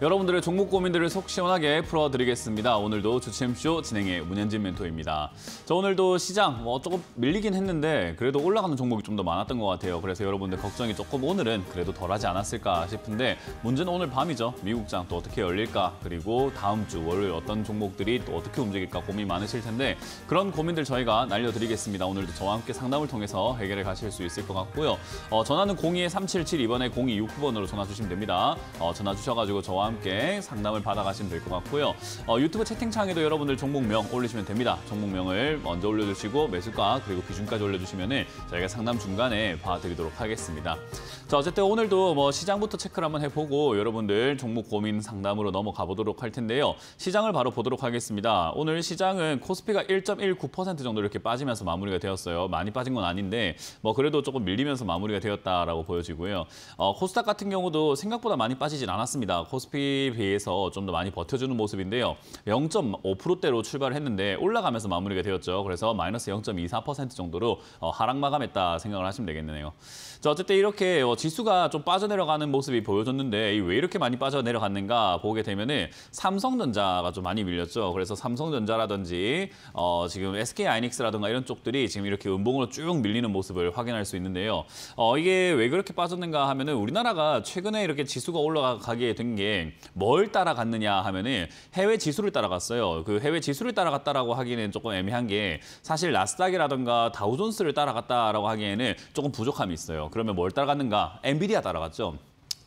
여러분들의 종목 고민들을 속 시원하게 풀어드리겠습니다. 오늘도 주침쇼 진행의 문현진 멘토입니다. 저 오늘도 시장 뭐 조금 밀리긴 했는데 그래도 올라가는 종목이 좀 더 많았던 것 같아요. 그래서 여러분들 걱정이 조금 오늘은 그래도 덜하지 않았을까 싶은데 문제는 오늘 밤이죠. 미국장 또 어떻게 열릴까 그리고 다음 주 월요일 어떤 종목들이 또 어떻게 움직일까 고민 많으실 텐데 그런 고민들 저희가 날려드리겠습니다. 오늘도 저와 함께 상담을 통해서 해결해 가실 수 있을 것 같고요. 어, 전화는 02-377 이번에 0 2 6번으로 전화 주시면 됩니다. 어, 전화 주셔가지고 저와 함께 상담을 받아가시면 될 것 같고요. 어, 유튜브 채팅창에도 여러분들 종목명 올리시면 됩니다. 종목명을 먼저 올려주시고 매수가 그리고 비중까지 올려주시면 저희가 상담 중간에 봐드리도록 하겠습니다. 자 어쨌든 오늘도 뭐 시장부터 체크를 한번 해보고 여러분들 종목 고민 상담으로 넘어가 보도록 할 텐데요. 시장을 바로 보도록 하겠습니다. 오늘 시장은 코스피가 1.19% 정도 이렇게 빠지면서 마무리가 되었어요. 많이 빠진 건 아닌데 뭐 그래도 조금 밀리면서 마무리가 되었다라고 보여지고요. 어, 코스닥 같은 경우도 생각보다 많이 빠지진 않았습니다. 코스피 코스피에 비해서 좀 더 많이 버텨주는 모습인데요. 0.5%대로 출발했는데 올라가면서 마무리가 되었죠. 그래서 마이너스 0.24% 정도로 어, 하락 마감했다 생각을 하시면 되겠네요. 자, 어쨌든 이렇게 어, 지수가 좀 빠져내려가는 모습이 보여졌는데 왜 이렇게 많이 빠져내려갔는가 보게 되면 은 삼성전자가 좀 많이 밀렸죠. 그래서 삼성전자라든지 어, 지금 s k 아이닉스라든가 이런 쪽들이 지금 이렇게 음봉으로 쭉 밀리는 모습을 확인할 수 있는데요. 어, 이게 왜 그렇게 빠졌는가 하면 은 우리나라가 최근에 이렇게 지수가 올라가게 된게 뭘 따라갔느냐 하면은 해외 지수를 따라갔어요. 그 해외 지수를 따라갔다라고 하기에는 조금 애매한 게 사실 나스닥이라든가 다우존스를 따라갔다라고 하기에는 조금 부족함이 있어요. 그러면 뭘 따라갔는가? 엔비디아 따라갔죠.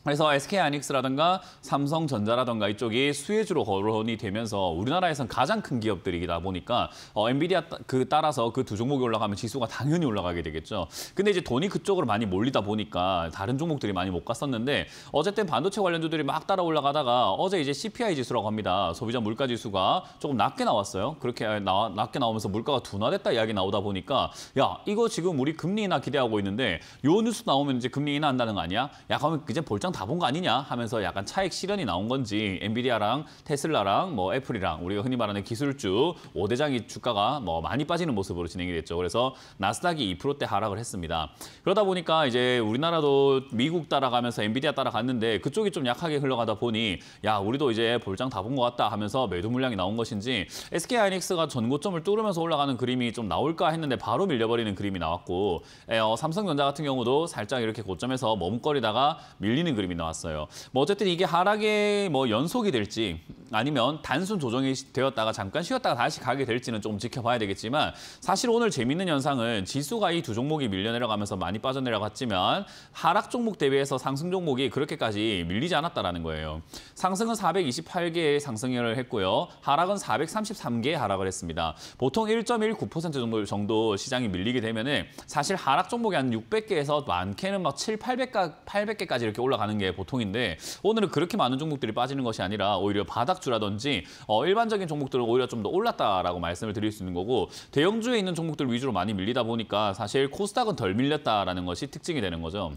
그래서 SK 하이닉스라든가 삼성전자라든가 이쪽이 수혜주로 거론이 되면서 우리나라에선 가장 큰 기업들이다 보니까 어, 엔비디아 그 따라서 그 두 종목이 올라가면 지수가 당연히 올라가게 되겠죠. 근데 이제 돈이 그쪽으로 많이 몰리다 보니까 다른 종목들이 많이 못 갔었는데 어쨌든 반도체 관련주들이 막 따라 올라가다가 어제 이제 CPI 지수라고 합니다. 소비자 물가 지수가 조금 낮게 나왔어요. 그렇게 나, 낮게 나오면서 물가가 둔화됐다 이야기 나오다 보니까 야 이거 지금 우리 금리 인하 기대하고 있는데 요 뉴스 나오면 이제 금리 인하한다는 거 아니야? 야 그러면 이제 볼장 시장 다본 거 아니냐 하면서 약간 차익 실현이 나온 건지 엔비디아랑 테슬라랑 뭐 애플이랑 우리가 흔히 말하는 기술주 5대장이 주가가 뭐 많이 빠지는 모습으로 진행이 됐죠. 그래서 나스닥이 2%대 하락을 했습니다. 그러다 보니까 이제 우리나라도 미국 따라가면서 엔비디아 따라갔는데 그쪽이 좀 약하게 흘러가다 보니 야 우리도 이제 볼장 다 본 거 같다 하면서 매도 물량이 나온 것인지 SK 하이닉스가 전고점을 뚫으면서 올라가는 그림이 좀 나올까 했는데 바로 밀려버리는 그림이 나왔고 에, 어, 삼성전자 같은 경우도 살짝 이렇게 고점에서 머뭇거리다가 밀리는 그림 그림이 나왔어요. 뭐 어쨌든 이게 하락의 뭐 연속이 될지 아니면 단순 조정이 되었다가 잠깐 쉬었다가 다시 가게 될지는 좀 지켜봐야 되겠지만 사실 오늘 재밌는 현상은 지수가 이 두 종목이 밀려 내려가면서 많이 빠져내려갔지만 하락 종목 대비해서 상승 종목이 그렇게까지 밀리지 않았다라는 거예요. 상승은 428개의 상승을 했고요. 하락은 433개의 하락을 했습니다. 보통 1.19% 정도, 정도 시장이 밀리게 되면 은 사실 하락 종목이 한 600개에서 많게는 막 7, 800, 800개까지 이렇게 올라가는 가는 게 보통인데 오늘은 그렇게 많은 종목들이 빠지는 것이 아니라 오히려 바닥주라든지 어, 일반적인 종목들은 오히려 좀 더 올랐다라고 말씀을 드릴 수 있는 거고 대형주에 있는 종목들 위주로 많이 밀리다 보니까 사실 코스닥은 덜 밀렸다라는 것이 특징이 되는 거죠.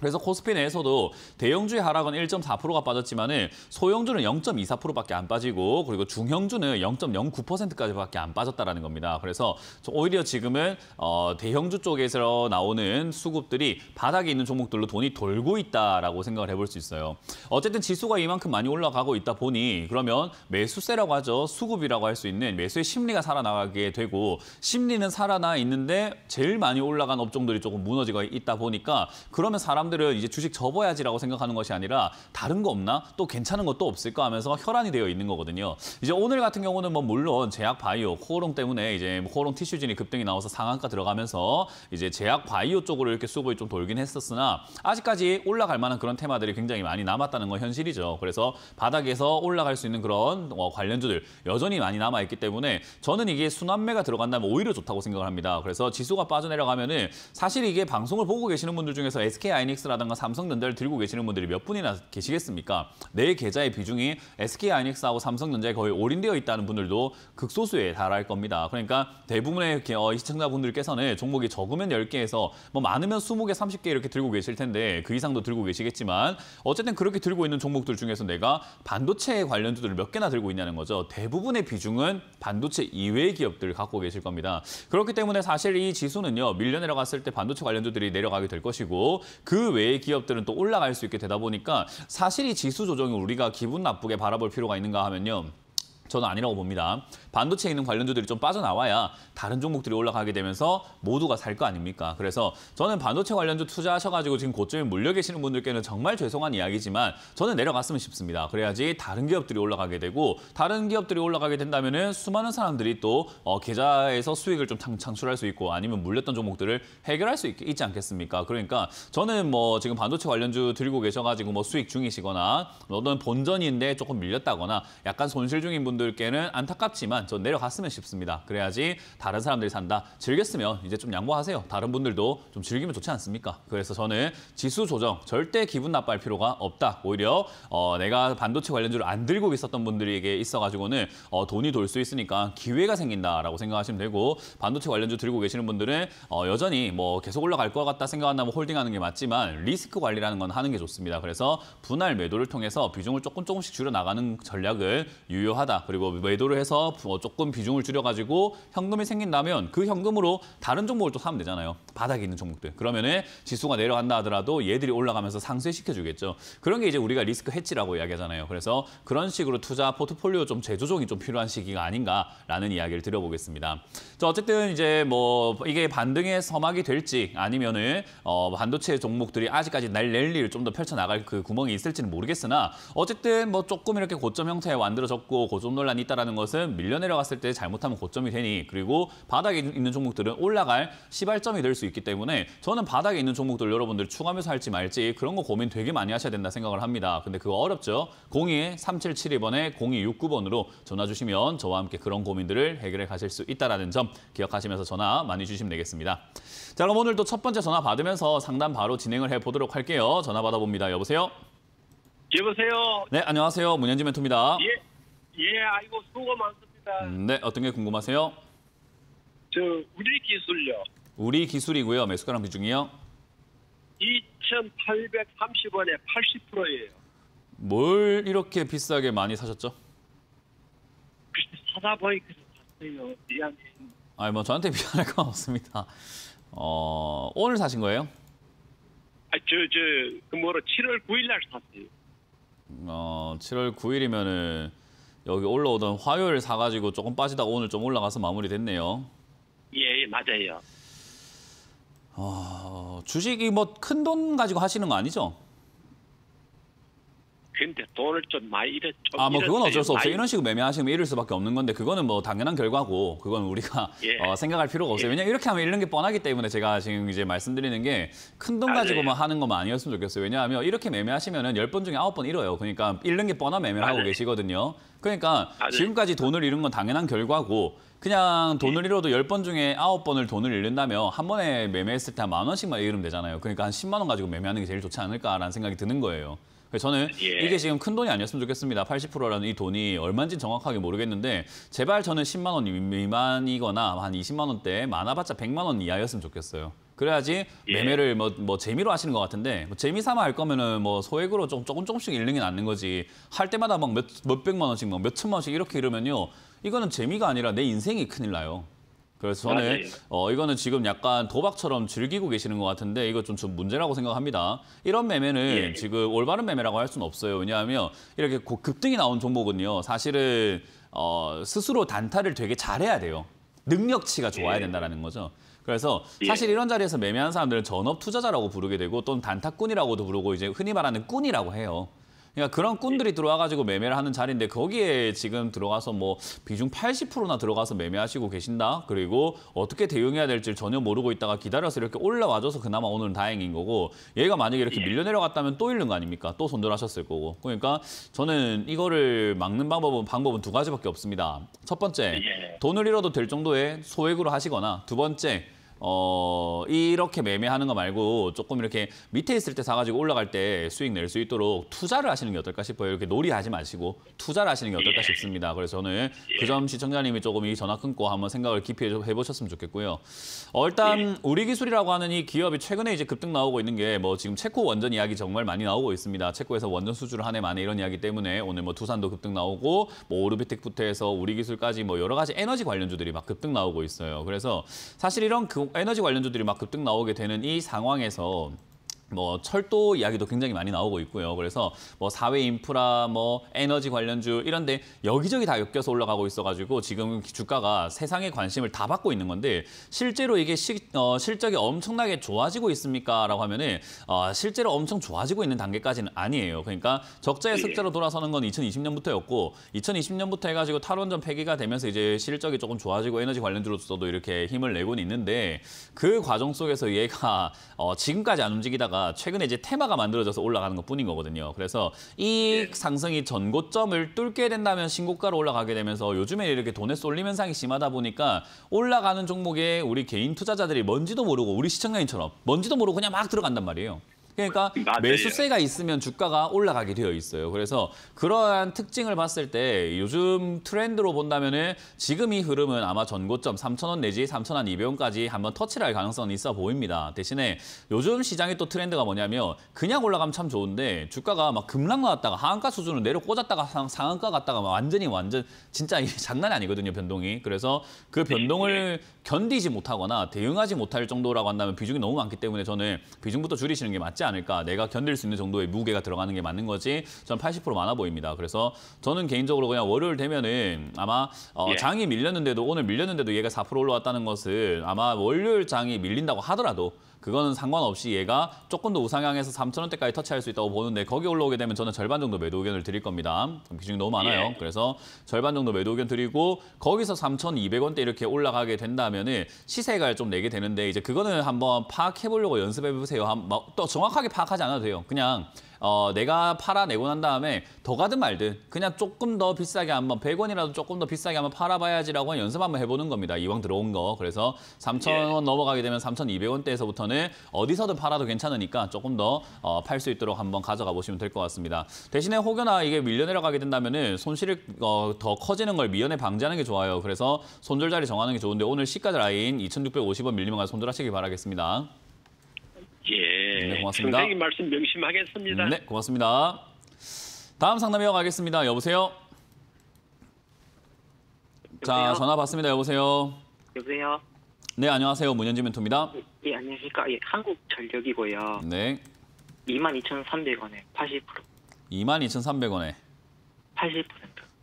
그래서 코스피 내에서도 대형주의 하락은 1.4%가 빠졌지만은 소형주는 0.24%밖에 안 빠지고 그리고 중형주는 0.09%까지밖에 안 빠졌다라는 겁니다. 그래서 오히려 지금은 어 대형주 쪽에서 나오는 수급들이 바닥에 있는 종목들로 돈이 돌고 있다라고 생각을 해볼 수 있어요. 어쨌든 지수가 이만큼 많이 올라가고 있다 보니 그러면 매수세라고 하죠. 수급이라고 할 수 있는 매수의 심리가 살아나게 되고 심리는 살아나 있는데 제일 많이 올라간 업종들이 조금 무너지고 있다 보니까 그러면 사람 사람들은 이제 주식 접어야지라고 생각하는 것이 아니라 다른 거 없나? 또 괜찮은 것도 없을까 하면서 혈안이 되어 있는 거거든요. 이제 오늘 같은 경우는 뭐 물론 제약 바이오 코오롱 때문에 이제 코오롱 티슈진이 급등이 나와서 상한가 들어가면서 이제 제약 바이오 쪽으로 이렇게 수급이 좀 돌긴 했었으나 아직까지 올라갈 만한 그런 테마들이 굉장히 많이 남았다는 건 현실이죠. 그래서 바닥에서 올라갈 수 있는 그런 어, 관련주들 여전히 많이 남아 있기 때문에 저는 이게 순환매가 들어간다면 오히려 좋다고 생각을 합니다. 그래서 지수가 빠져내려가면은 사실 이게 방송을 보고 계시는 분들 중에서 SK 하이닉 하이닉스라든가 삼성전자를 들고 계시는 분들이 몇 분이나 계시겠습니까? 내 네 계좌의 비중이 SK 아이닉스하고 삼성전자에 거의 올인되어 있다는 분들도 극소수에 달할 겁니다. 그러니까 대부분의 어, 시청자분들께서는 종목이 적으면 10개에서 뭐 많으면 20개, 30개 이렇게 들고 계실 텐데 그 이상도 들고 계시겠지만 어쨌든 그렇게 들고 있는 종목들 중에서 내가 반도체 관련주들을 몇 개나 들고 있냐는 거죠. 대부분의 비중은 반도체 이외의 기업들 갖고 계실 겁니다. 그렇기 때문에 사실 이 지수는요. 밀려 내려갔을 때 반도체 관련주들이 내려가게 될 것이고 그그 외의 기업들은 또 올라갈 수 있게 되다 보니까 사실 이 지수 조정이 우리가 기분 나쁘게 바라볼 필요가 있는가 하면요. 저는 아니라고 봅니다. 반도체에 있는 관련주들이 좀 빠져나와야 다른 종목들이 올라가게 되면서 모두가 살 거 아닙니까? 그래서 저는 반도체 관련주 투자하셔가지고 지금 고점에 물려 계시는 분들께는 정말 죄송한 이야기지만 저는 내려갔으면 싶습니다. 그래야지 다른 기업들이 올라가게 되고 다른 기업들이 올라가게 된다면 은 수많은 사람들이 또 어, 계좌에서 수익을 좀 창출할 수 있고 아니면 물렸던 종목들을 해결할 수 있, 있지 않겠습니까? 그러니까 저는 뭐 지금 반도체 관련주 들고 계셔가지고 뭐 수익 중이시거나 어떤 본전인데 조금 밀렸다거나 약간 손실 중인 분들께는 안타깝지만 있지만 전 내려갔으면 싶습니다. 그래야지 다른 사람들이 산다. 즐겼으면 이제 좀 양보하세요. 다른 분들도 좀 즐기면 좋지 않습니까? 그래서 저는 지수 조정 절대 기분 나빠할 필요가 없다. 오히려 어, 내가 반도체 관련주를 안 들고 있었던 분들에게 있어가지고는 어, 돈이 돌 수 있으니까 기회가 생긴다라고 생각하시면 되고 반도체 관련주 들고 계시는 분들은 어, 여전히 뭐 계속 올라갈 것 같다 생각한다면 홀딩하는 게 맞지만 리스크 관리라는 건 하는 게 좋습니다. 그래서 분할 매도를 통해서 비중을 조금 조금씩 줄여 나가는 전략을 유효하다. 그리고 매도를 해서 어, 조금 비중을 줄여가지고 현금이 생긴다면 그 현금으로 다른 종목을 또 사면 되잖아요. 바닥에 있는 종목들. 그러면은 지수가 내려간다 하더라도 얘들이 올라가면서 상쇄시켜주겠죠. 그런 게 이제 우리가 리스크 해치라고 이야기하잖아요. 그래서 그런 식으로 투자 포트폴리오 좀 재조정이 좀 필요한 시기가 아닌가라는 이야기를 드려보겠습니다. 자, 어쨌든 이제 뭐 이게 반등의 서막이 될지 아니면은 어, 반도체 종목들이 아직까지 날 랠리를 좀 더 펼쳐나갈 그 구멍이 있을지는 모르겠으나 어쨌든 뭐 조금 이렇게 고점 형태에 만들어졌고 고점 논란이 있다는 것은 밀려 내려갔을 때 잘못하면 고점이 되니 그리고 바닥에 있는 종목들은 올라갈 시발점이 될 수 있기 때문에 저는 바닥에 있는 종목들 여러분들 추가하면서 할지 말지 그런 거 고민 되게 많이 하셔야 된다 생각을 합니다. 근데 그거 어렵죠? 02-3772번에 0269번으로 전화 주시면 저와 함께 그런 고민들을 해결해 가실 수 있다는 점 기억하시면서 전화 많이 주시면 되겠습니다. 자 그럼 오늘도 첫 번째 전화 받으면서 상담 바로 진행을 해보도록 할게요. 전화 받아봅니다. 여보세요? 여보세요? 네, 안녕하세요. 문현지 멘토입니다. 예, 예, 아이고 수고 많습니다. 네, 어떤 게 궁금하세요? 저 우리 기술요. 우리 기술이고요. 매수가랑 비중이요? 2,830원에 80%예요. 뭘 이렇게 비싸게 많이 사셨죠? 사다 보니까 샀어요. 미안해. 아뭐 저한테 미안할 건 없습니다. 어, 오늘 사신 거예요? 아, 저, 저, 그 뭐로 7월 9일 날 샀어요. 어, 7월 9일이면은 여기 올라오던 화요일 사가지고 조금 빠지다가 오늘 좀 올라가서 마무리됐네요. 예, 예, 맞아요. 어, 주식이 뭐 큰 돈 가지고 하시는 거 아니죠? 근데 돈을 좀 많이 잃었 좀. 아뭐 그건 어쩔 수 없어요. 이런 식으로 매매하시면 잃을 수밖에 없는 건데 그거는 뭐 당연한 결과고 그건 우리가 예. 어, 생각할 필요가 없어요. 예. 왜냐 이렇게 하면 잃는 게 뻔하기 때문에 제가 지금 이제 말씀드리는 게 큰돈 아, 가지고만 네. 하는 것만 아니었으면 좋겠어요. 왜냐하면 이렇게 매매하시면은 열번 중에 아홉 번 잃어요. 그러니까 잃는 게 뻔한 매매를 아, 하고 네. 계시거든요. 그러니까 아, 네. 지금까지 돈을 잃은 건 당연한 결과고 그냥 돈을 예. 잃어도 열 번 중에 아홉 번을 돈을 잃는다면 한 번에 매매했을 때한만 원씩만 잃으면 되잖아요. 그러니까 한 10만 원 가지고 매매하는 게 제일 좋지 않을까라는 생각이 드는 거예요. 저는 예. 이게 지금 큰 돈이 아니었으면 좋겠습니다. 80%라는 이 돈이 얼마인지 정확하게 모르겠는데 제발 저는 10만 원 미만이거나 한 20만 원대 많아봤자 100만 원 이하였으면 좋겠어요. 그래야지 예. 매매를 뭐, 뭐 재미로 하시는 것 같은데 뭐 재미삼아 할 거면은 뭐 소액으로 조금 조금 조금씩 잃는 게 낫는 거지 할 때마다 막몇 몇백만 원씩 막 몇천만 원씩 이렇게 이러면요 이거는 재미가 아니라 내 인생이 큰일 나요. 그래서 저는 아, 예, 예. 어, 이거는 지금 약간 도박처럼 즐기고 계시는 것 같은데 이거 좀, 좀 문제라고 생각합니다. 이런 매매는 예. 예. 지금 올바른 매매라고 할 수는 없어요. 왜냐하면 이렇게 급등이 나온 종목은요. 사실은 어, 스스로 단타를 되게 잘해야 돼요. 능력치가 좋아야 된다는 거죠. 그래서 사실 이런 자리에서 매매한 사람들은 전업 투자자라고 부르게 되고 또는 단타꾼이라고도 부르고 이제 흔히 말하는 꾼이라고 해요. 그러니까 그런 꾼들이 들어와가지고 매매를 하는 자리인데 거기에 지금 들어가서 뭐 비중 80%나 들어가서 매매하시고 계신다. 그리고 어떻게 대응해야 될지 전혀 모르고 있다가 기다려서 이렇게 올라와줘서 그나마 오늘은 다행인 거고 얘가 만약에 이렇게 예. 밀려 내려갔다면 또 잃는 거 아닙니까? 또 손절하셨을 거고. 그러니까 저는 이거를 막는 방법은 방법은 두 가지밖에 없습니다. 첫 번째 예. 돈을 잃어도 될 정도의 소액으로 하시거나 두 번째 어, 이렇게 매매하는 거 말고 조금 이렇게 밑에 있을 때 사가지고 올라갈 때 수익 낼 수 있도록 투자를 하시는 게 어떨까 싶어요. 이렇게 놀이하지 마시고 투자를 하시는 게 어떨까 예. 싶습니다. 그래서 저는 그 점 시청자님이 조금 이 전화 끊고 한번 생각을 깊이 해보셨으면 좋겠고요. 어, 일단 예. 우리 기술이라고 하는 이 기업이 최근에 이제 급등 나오고 있는 게 뭐 지금 체코 원전 이야기 정말 많이 나오고 있습니다. 체코에서 원전 수주를 하네 만에 이런 이야기 때문에 오늘 뭐 두산도 급등 나오고 뭐 오르비텍부터 해서 우리 기술까지 뭐 여러 가지 에너지 관련주들이 막 급등 나오고 있어요. 그래서 사실 이런 그 에너지 관련주들이 막 급등 나오게 되는 이 상황에서 뭐 철도 이야기도 굉장히 많이 나오고 있고요. 그래서 뭐 사회 인프라, 뭐 에너지 관련주 이런데 여기저기 다 엮여서 올라가고 있어가지고 지금 주가가 세상의 관심을 다 받고 있는 건데 실제로 이게 시, 어, 실적이 엄청나게 좋아지고 있습니까라고 하면은 어, 실제로 엄청 좋아지고 있는 단계까지는 아니에요. 그러니까 적자의 흑자로 예. 돌아서는 건 2020년부터였고 2020년부터 해가지고 탈원전 폐기가 되면서 이제 실적이 조금 좋아지고 에너지 관련주로서도 이렇게 힘을 내고는 있는데 그 과정 속에서 얘가 어, 지금까지 안 움직이다가 올라가다가 최근에 이제 테마가 만들어져서 올라가는 것 뿐인 거거든요. 그래서 이 예. 상승이 전고점을 뚫게 된다면 신고가로 올라가게 되면서 요즘에 이렇게 돈에 쏠림 현상이 심하다 보니까 올라가는 종목에 우리 개인 투자자들이 뭔지도 모르고 우리 시청자인처럼 뭔지도 모르고 그냥 막 들어간단 말이에요. 그러니까 매수세가 있으면 주가가 올라가게 되어 있어요. 그래서 그러한 특징을 봤을 때 요즘 트렌드로 본다면은 지금 이 흐름은 아마 전고점 3,000원 내지 3,200원까지 한번 터치를 할가능성은 있어 보입니다. 대신에 요즘 시장의 또 트렌드가 뭐냐면 그냥 올라가면 참 좋은데 주가가 막 급락 나왔다가 하한가 수준으로 내려 꽂았다가 상한가 갔다가 완전히 완전 진짜 이게 장난이 아니거든요, 변동이. 그래서 그 변동을 네, 네. 견디지 못하거나 대응하지 못할 정도라고 한다면 비중이 너무 많기 때문에 저는 비중부터 줄이시는 게 맞지 않을까 않을까. 내가 견딜 수 있는 정도의 무게가 들어가는 게 맞는 거지. 전 80% 많아 보입니다. 그래서 저는 개인적으로 그냥 월요일 되면은 아마 어, 예. 장이 밀렸는데도 오늘 밀렸는데도 얘가 4% 올라왔다는 것은 아마 월요일 장이 밀린다고 하더라도 그거는 상관없이 얘가 조금 더 우상향해서 3천원대까지 터치할 수 있다고 보는데 거기 올라오게 되면 저는 절반 정도 매도 의견을 드릴 겁니다. 비중이 너무 많아요. 예. 그래서 절반 정도 매도 의견 드리고 거기서 3,200원대 이렇게 올라가게 된다면 시세가 좀 내게 되는데 이제 그거는 한번 파악해보려고 연습해보세요. 뭐, 또 정확하게 파악하지 않아도 돼요. 그냥 어, 내가 팔아내고 난 다음에 더 가든 말든 그냥 조금 더 비싸게 한번 100원이라도 조금 더 비싸게 한번 팔아봐야지라고 연습 한번 해보는 겁니다. 이왕 들어온 거. 그래서 3,000원 예. 넘어가게 되면 3,200원대에서부터는 어디서든 팔아도 괜찮으니까 조금 더 어, 팔수 있도록 한번 가져가 보시면 될 것 같습니다. 대신에 혹여나 이게 밀려 내려가게 된다면 손실이 어, 더 커지는 걸 미연에 방지하는 게 좋아요. 그래서 손절 자리 정하는 게 좋은데 오늘 시가 라인 2,650원 밀리면 손절하시길 바라겠습니다. 예. 네, 고맙습니다. 선생님 말씀 명심하겠습니다. 네, 고맙습니다. 다음 상담 이어가겠습니다. 여보세요? 여보세요? 자, 전화 받습니다. 여보세요? 여보세요? 네, 안녕하세요. 문현지 멘토입니다. 예, 예, 안녕하십니까. 예, 한국전력이고요. 네. 22,300원에 80%. 22,300원에 80%.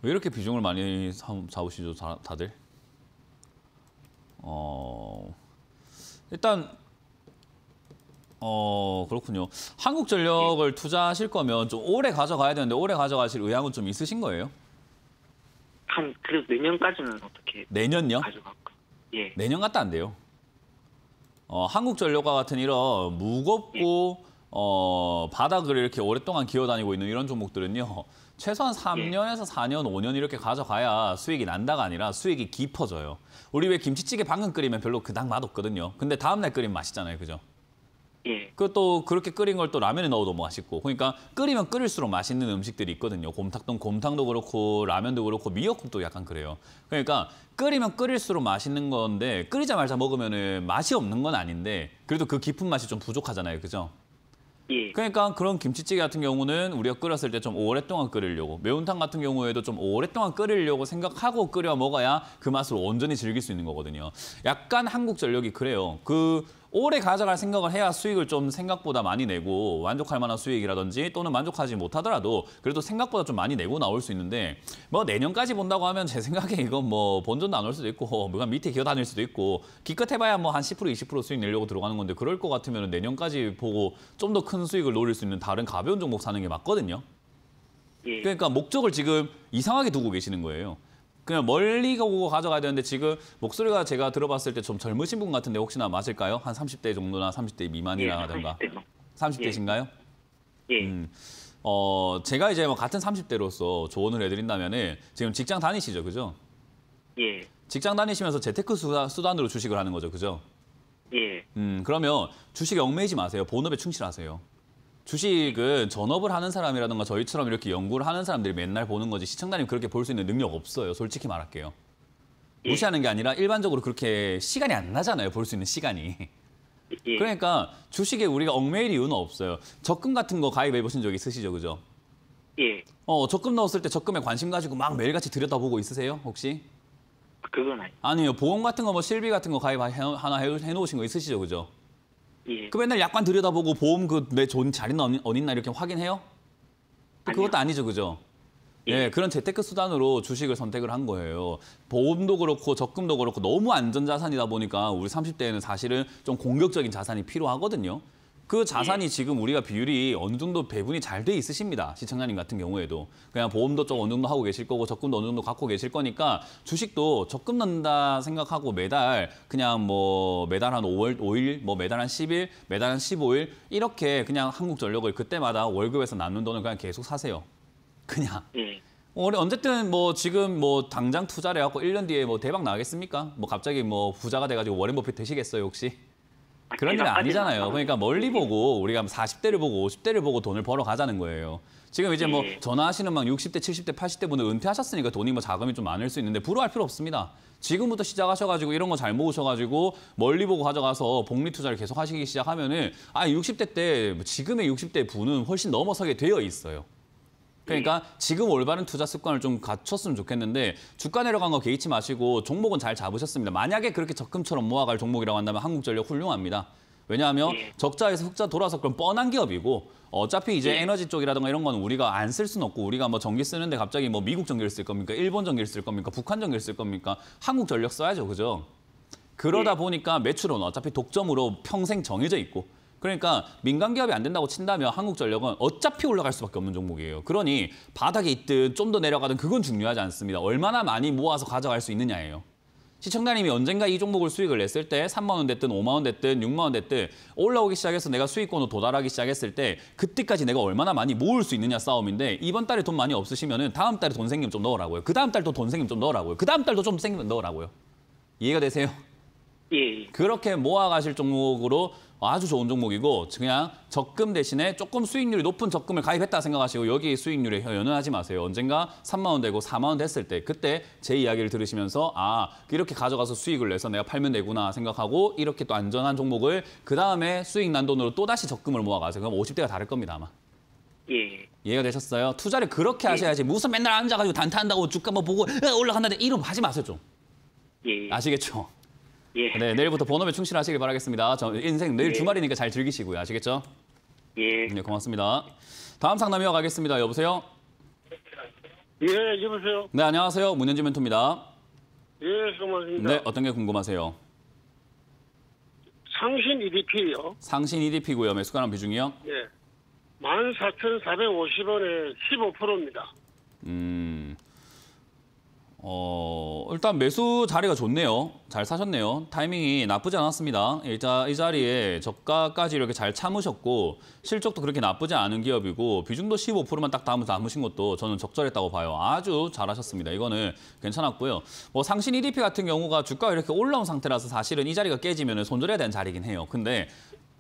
왜 이렇게 비중을 많이 잡으시죠, 다들? 어... 일단 어 그렇군요. 한국전력을 투자하실 거면 좀 오래 가져가야 되는데 오래 가져가실 의향은 좀 있으신 거예요? 한 그래도 내년까지는 어떻게 내년요? 가져갈까? 예. 내년 같다 안 돼요. 어, 한국전력과 같은 이런 무겁고 예. 어, 바닥을 이렇게 오랫동안 기어다니고 있는 이런 종목들은요. 최소한 3년에서 예. 4년, 5년 이렇게 가져가야 수익이 난다가 아니라 수익이 깊어져요. 우리 왜 김치찌개 방금 끓이면 별로 그닥 맛없거든요. 근데 다음날 끓이면 맛있잖아요. 그죠? 예. 그또 그렇게 끓인 걸 또 라면에 넣어도 뭐 맛있고 그러니까 끓이면 끓일수록 맛있는 음식들이 있거든요. 곰탕도 곰탕도 그렇고 라면도 그렇고 미역국도 약간 그래요. 그러니까 끓이면 끓일수록 맛있는 건데 끓이자마자 먹으면 맛이 없는 건 아닌데 그래도 그 깊은 맛이 좀 부족하잖아요. 그죠? 예. 그러니까 그런 김치찌개 같은 경우는 우리가 끓였을 때 좀 오랫동안 끓이려고 매운탕 같은 경우에도 좀 오랫동안 끓이려고 생각하고 끓여 먹어야 그 맛을 온전히 즐길 수 있는 거거든요. 약간 한국 전력이 그래요. 그 오래 가져갈 생각을 해야 수익을 좀 생각보다 많이 내고 만족할 만한 수익이라든지 또는 만족하지 못하더라도 그래도 생각보다 좀 많이 내고 나올 수 있는데 뭐 내년까지 본다고 하면 제 생각에 이건 뭐 본전도 안 올 수도 있고 뭐가 밑에 기어 다닐 수도 있고 기껏 해봐야 뭐 한 10% 20% 수익 내려고 들어가는 건데 그럴 것 같으면 내년까지 보고 좀 더 큰 수익을 노릴 수 있는 다른 가벼운 종목 사는 게 맞거든요. 예. 그러니까 목적을 지금 이상하게 두고 계시는 거예요. 그냥 멀리 가고 가져가야 되는데 지금 목소리가 제가 들어봤을 때 좀 젊으신 분 같은데 혹시나 맞을까요? 한 30대 정도나 30대 미만이라든가. 예, 30대. 예. 신가요 예. 음. 어, 제가 이제 뭐 같은 30대로서 조언을 해드린다면은 지금 직장 다니시죠, 그죠? 예. 직장 다니시면서 재테크 수단, 으로 주식을 하는 거죠, 그죠? 예. 음, 그러면 주식에 얽매이지 마세요. 본업에 충실하세요. 주식은 전업을 하는 사람이라든가 저희처럼 이렇게 연구를 하는 사람들이 맨날 보는 거지 시청자님 그렇게 볼 수 있는 능력 없어요. 솔직히 말할게요. 예. 무시하는 게 아니라 일반적으로 그렇게 시간이 안 나잖아요. 볼 수 있는 시간이. 예. 그러니까 주식에 우리가 얽매일 이유는 없어요. 적금 같은 거 가입해 보신 적 있으시죠? 그죠? 예. 어, 적금 넣었을 때 적금에 관심 가지고 막 매일같이 들여다보고 있으세요? 혹시? 그건 아니에요. 아니요. 보험 같은 거 뭐 실비 같은 거 가입 하나 해놓으신 거 있으시죠? 그죠? 그 맨날 약관 들여다보고 보험 그내 좋은 자리는 어딨나 이렇게 확인해요? 또 그것도 아니죠, 그죠? 예, 네, 그런 재테크 수단으로 주식을 선택을 한 거예요. 보험도 그렇고 적금도 그렇고 너무 안전자산이다 보니까 우리 30대에는 사실은 좀 공격적인 자산이 필요하거든요. 그 자산이 예. 지금 우리가 비율이 어느 정도 배분이 잘 돼 있으십니다. 시청자님 같은 경우에도. 그냥 보험도 좀 어느 정도 하고 계실 거고 적금도 어느 정도 갖고 계실 거니까 주식도 적금 넣는다 생각하고 매달 그냥 뭐 매달 한 5월 5일, 뭐 매달 한 10일, 매달 한 15일 이렇게 그냥 한국전력을 그때마다 월급에서 남는 돈을 그냥 계속 사세요. 그냥. 예. 어쨌든 뭐 지금 뭐 당장 투자를 해갖고 1년 뒤에 뭐 대박 나겠습니까? 뭐 갑자기 뭐 부자가 돼가지고 워렌 버핏 되시겠어요 혹시? 그런 일 아니잖아요. 그러니까 멀리 보고 우리가 40대를 뭐 보고 50대를 보고 돈을 벌어 가자는 거예요. 지금 이제 뭐 예. 전화하시는 막 60대, 70대, 80대 분은 은퇴하셨으니까 돈이 뭐 자금이 좀 많을 수 있는데 불허할 필요 없습니다. 지금부터 시작하셔가지고 이런 거 잘 모으셔가지고 멀리 보고 가져가서 복리 투자를 계속 하시기 시작하면은 아 60대 때 지금의 60대 분은 훨씬 넘어서게 되어 있어요. 그러니까 예. 지금 올바른 투자 습관을 좀 갖췄으면 좋겠는데 주가 내려간 거 개의치 마시고 종목은 잘 잡으셨습니다. 만약에 그렇게 적금처럼 모아갈 종목이라고 한다면 한국전력 훌륭합니다. 왜냐하면 예. 적자에서 흑자 돌아서 그럼 뻔한 기업이고 어차피 이제 예. 에너지 쪽이라든가 이런 건 우리가 안 쓸 수는 없고 우리가 뭐 전기 쓰는데 갑자기 뭐 미국 전기를 쓸 겁니까? 일본 전기를 쓸 겁니까? 북한 전기를 쓸 겁니까? 한국 전력 써야죠, 그죠? 그러다 예. 보니까 매출은 어차피 독점으로 평생 정해져 있고 그러니까 민간 기업이 안 된다고 친다면 한국전력은 어차피 올라갈 수밖에 없는 종목이에요. 그러니 바닥에 있든 좀 더 내려가든 그건 중요하지 않습니다. 얼마나 많이 모아서 가져갈 수 있느냐예요. 시청자님이 언젠가 이 종목을 수익을 냈을 때 3만 원 됐든 5만 원 됐든 6만 원 됐든 올라오기 시작해서 내가 수익권으로 도달하기 시작했을 때 그때까지 내가 얼마나 많이 모을 수 있느냐 싸움인데 이번 달에 돈 많이 없으시면 은 다음 달에 돈 생기면 좀 넣으라고요. 그 다음 달도 돈 생기면 좀 넣으라고요. 그 다음 달도 좀 생기면 넣으라고요. 이해가 되세요? 예, 예. 그렇게 모아 가실 종목으로 아주 좋은 종목이고 그냥 적금 대신에 조금 수익률이 높은 적금을 가입했다 생각하시고 여기 수익률에 연연하지 마세요. 언젠가 3만 원 되고 4만 원 됐을 때 그때 제 이야기를 들으시면서 아 이렇게 가져가서 수익을 내서 내가 팔면 되구나 생각하고 이렇게 또 안전한 종목을 그다음에 수익 난 돈으로 또다시 적금을 모아가세요. 그럼 50대가 다를 겁니다 아마. 예. 이해가 되셨어요? 투자를 그렇게 예. 하셔야지 무슨 맨날 앉아가지고 단타한다고 주가 뭐 보고 어, 올라간다는데 이름 하지 마세요 좀. 예. 아시겠죠? 예. 네, 내일부터 본업에 충실하시길 바라겠습니다. 저 인생 내일 예. 주말이니까 잘 즐기시고요. 아시겠죠? 예. 네, 고맙습니다. 다음 상담이와 가겠습니다. 여보세요? 예, 여보세요? 네, 안녕하세요. 문현지 멘토입니다. 예, 고맙습니다. 네, 어떤 게 궁금하세요? 상신 EDP요. 상신 EDP고요. 매수가랑 비중이요? 예. 14,450원에 15%입니다. 음, 어, 일단 매수 자리가 좋네요. 잘 사셨네요. 타이밍이 나쁘지 않았습니다. 일단이 예, 자리에 저가까지 이렇게 잘 참으셨고 실적도 그렇게 나쁘지 않은 기업이고 비중도 15%만 딱 담, 담으신 것도 저는 적절했다고 봐요. 아주 잘하셨습니다. 이거는 괜찮았고요. 뭐 상신 EDP 같은 경우가 주가가 이렇게 올라온 상태라서 사실은 이 자리가 깨지면 손절해야 되는 자리긴 해요. 근데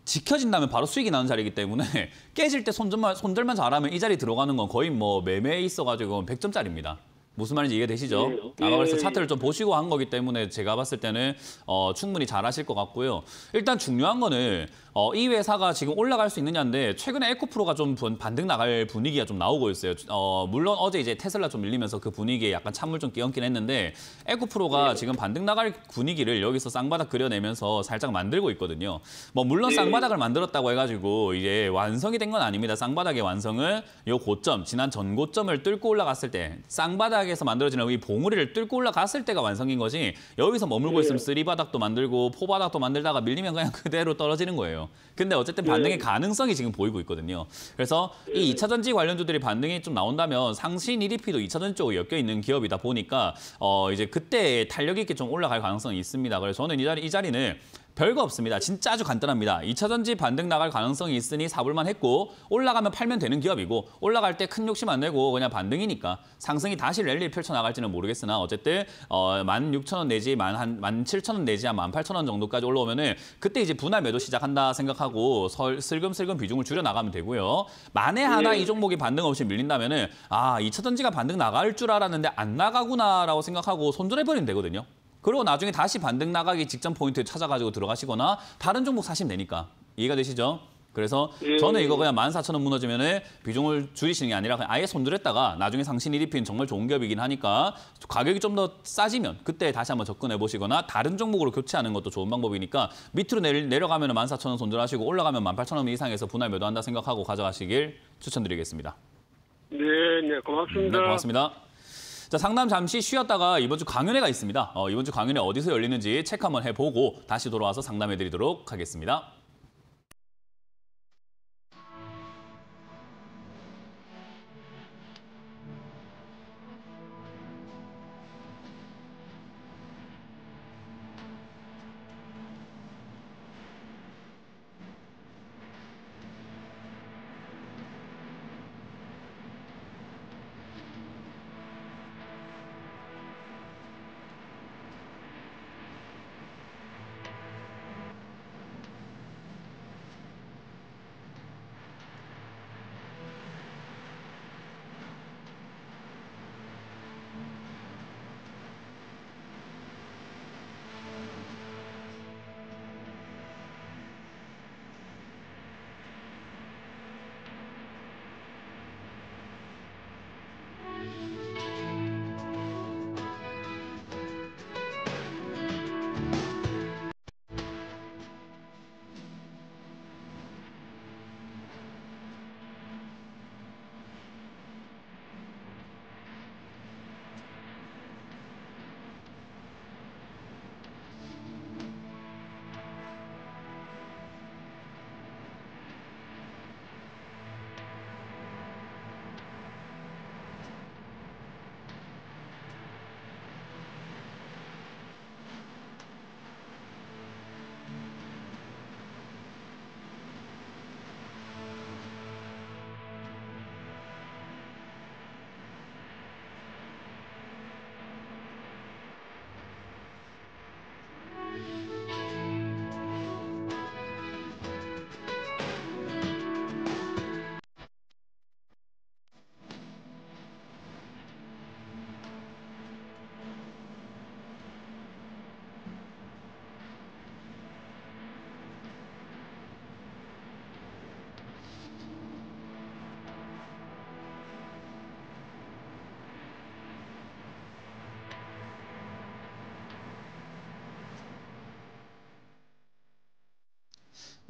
지켜진다면 바로 수익이 나는 자리이기 때문에 깨질 때 손절만, 손절만 잘하면 이 자리 들어가는 건 거의 뭐 매매에 있어가지고 100점짜리입니다. 무슨 말인지 이해되시죠? 예, 아마 그래서 예, 예. 차트를 좀 보시고 한 거기 때문에 제가 봤을 때는 어, 충분히 잘하실 것 같고요. 일단 중요한 거는 어, 이 회사가 지금 올라갈 수 있느냐인데 최근에 에코프로가 좀 반등 나갈 분위기가 좀 나오고 있어요. 어, 물론 어제 이제 테슬라 좀 밀리면서 그 분위기에 약간 찬물 좀 끼얹긴 했는데 에코프로가 예. 지금 반등 나갈 분위기를 여기서 쌍바닥 그려내면서 살짝 만들고 있거든요. 뭐 물론 예. 쌍바닥을 만들었다고 해가지고 이제 완성이 된 건 아닙니다. 쌍바닥의 완성은 요 고점, 지난 전고점을 뚫고 올라갔을 때 쌍바닥 바닥에서 만들어지는 이 봉우리를 뚫고 올라갔을 때가 완성인 거지 여기서 머물고 예. 있으면 쓰리바닥도 만들고 포바닥도 만들다가 밀리면 그냥 그대로 떨어지는 거예요. 근데 어쨌든 예. 반등의 예. 가능성이 지금 보이고 있거든요. 그래서 이 2차 예. 전지 관련주들이 반등이 좀 나온다면 상신 1위피도 2차 전지 쪽으로 엮여 있는 기업이다 보니까 어 이제 그때 탄력 있게 좀 올라갈 가능성이 있습니다. 그래서 저는 이 자리 이 자리는 별거 없습니다. 진짜 아주 간단합니다. 2차전지 반등 나갈 가능성이 있으니 사볼만 했고 올라가면 팔면 되는 기업이고 올라갈 때 큰 욕심 안 내고 그냥 반등이니까 상승이 다시 랠리를 펼쳐나갈지는 모르겠으나 어쨌든 어, 16,000원 내지 17,000원 내지 18,000원 정도까지 올라오면 은 그때 이제 분할 매도 시작한다 생각하고 설, 슬금슬금 비중을 줄여나가면 되고요. 만에 하나 네. 이 종목이 반등 없이 밀린다면 은아 2차전지가 반등 나갈 줄 알았는데 안 나가구나라고 생각하고 손절해버리면 되거든요. 그리고 나중에 다시 반등 나가기 직전 포인트 찾아가지고 들어가시거나 다른 종목 사시면 되니까. 이해가 되시죠? 그래서 예. 저는 이거 그냥 만 사천 원 무너지면 비중을 줄이시는 게 아니라 아예 손절했다가 나중에 상신 1위핀 정말 좋은 기업이긴 하니까 가격이 좀 더 싸지면 그때 다시 한번 접근해 보시거나 다른 종목으로 교체하는 것도 좋은 방법이니까 밑으로 내려, 가면 만 사천 원 손절하시고 올라가면 만 팔천 원 이상에서 분할 매도한다 생각하고 가져가시길 추천드리겠습니다. 네, 네 고맙습니다. 네, 고맙습니다. 자, 상담 잠시 쉬었다가 이번 주 강연회가 있습니다. 어, 이번 주 강연회 어디서 열리는지 체크 한번 해보고 다시 돌아와서 상담해드리도록 하겠습니다.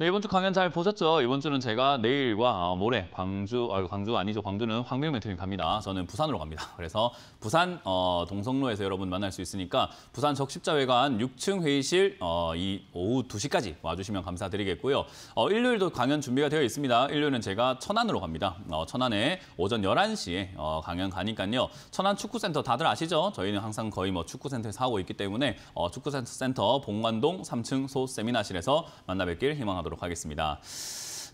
네, 이번 주 강연 잘 보셨죠? 이번 주는 제가 내일과 어, 모레 광주, 아, 광주 아니죠. 광주는 황병 멘토님 갑니다. 저는 부산으로 갑니다. 그래서 부산 어, 동성로에서 여러분 만날 수 있으니까 부산 적십자회관 6층 회의실 어, 이 오후 2시까지 와주시면 감사드리겠고요. 어, 일요일도 강연 준비가 되어 있습니다. 일요일은 제가 천안으로 갑니다. 어, 천안에 오전 11시에 어, 강연 가니까요. 천안 축구센터 다들 아시죠? 저희는 항상 거의 뭐 축구센터에서 하고 있기 때문에 어, 축구센터 센 봉관동 3층 소 세미나실에서 만나 뵙길 희망합니다 하도록 하겠습니다.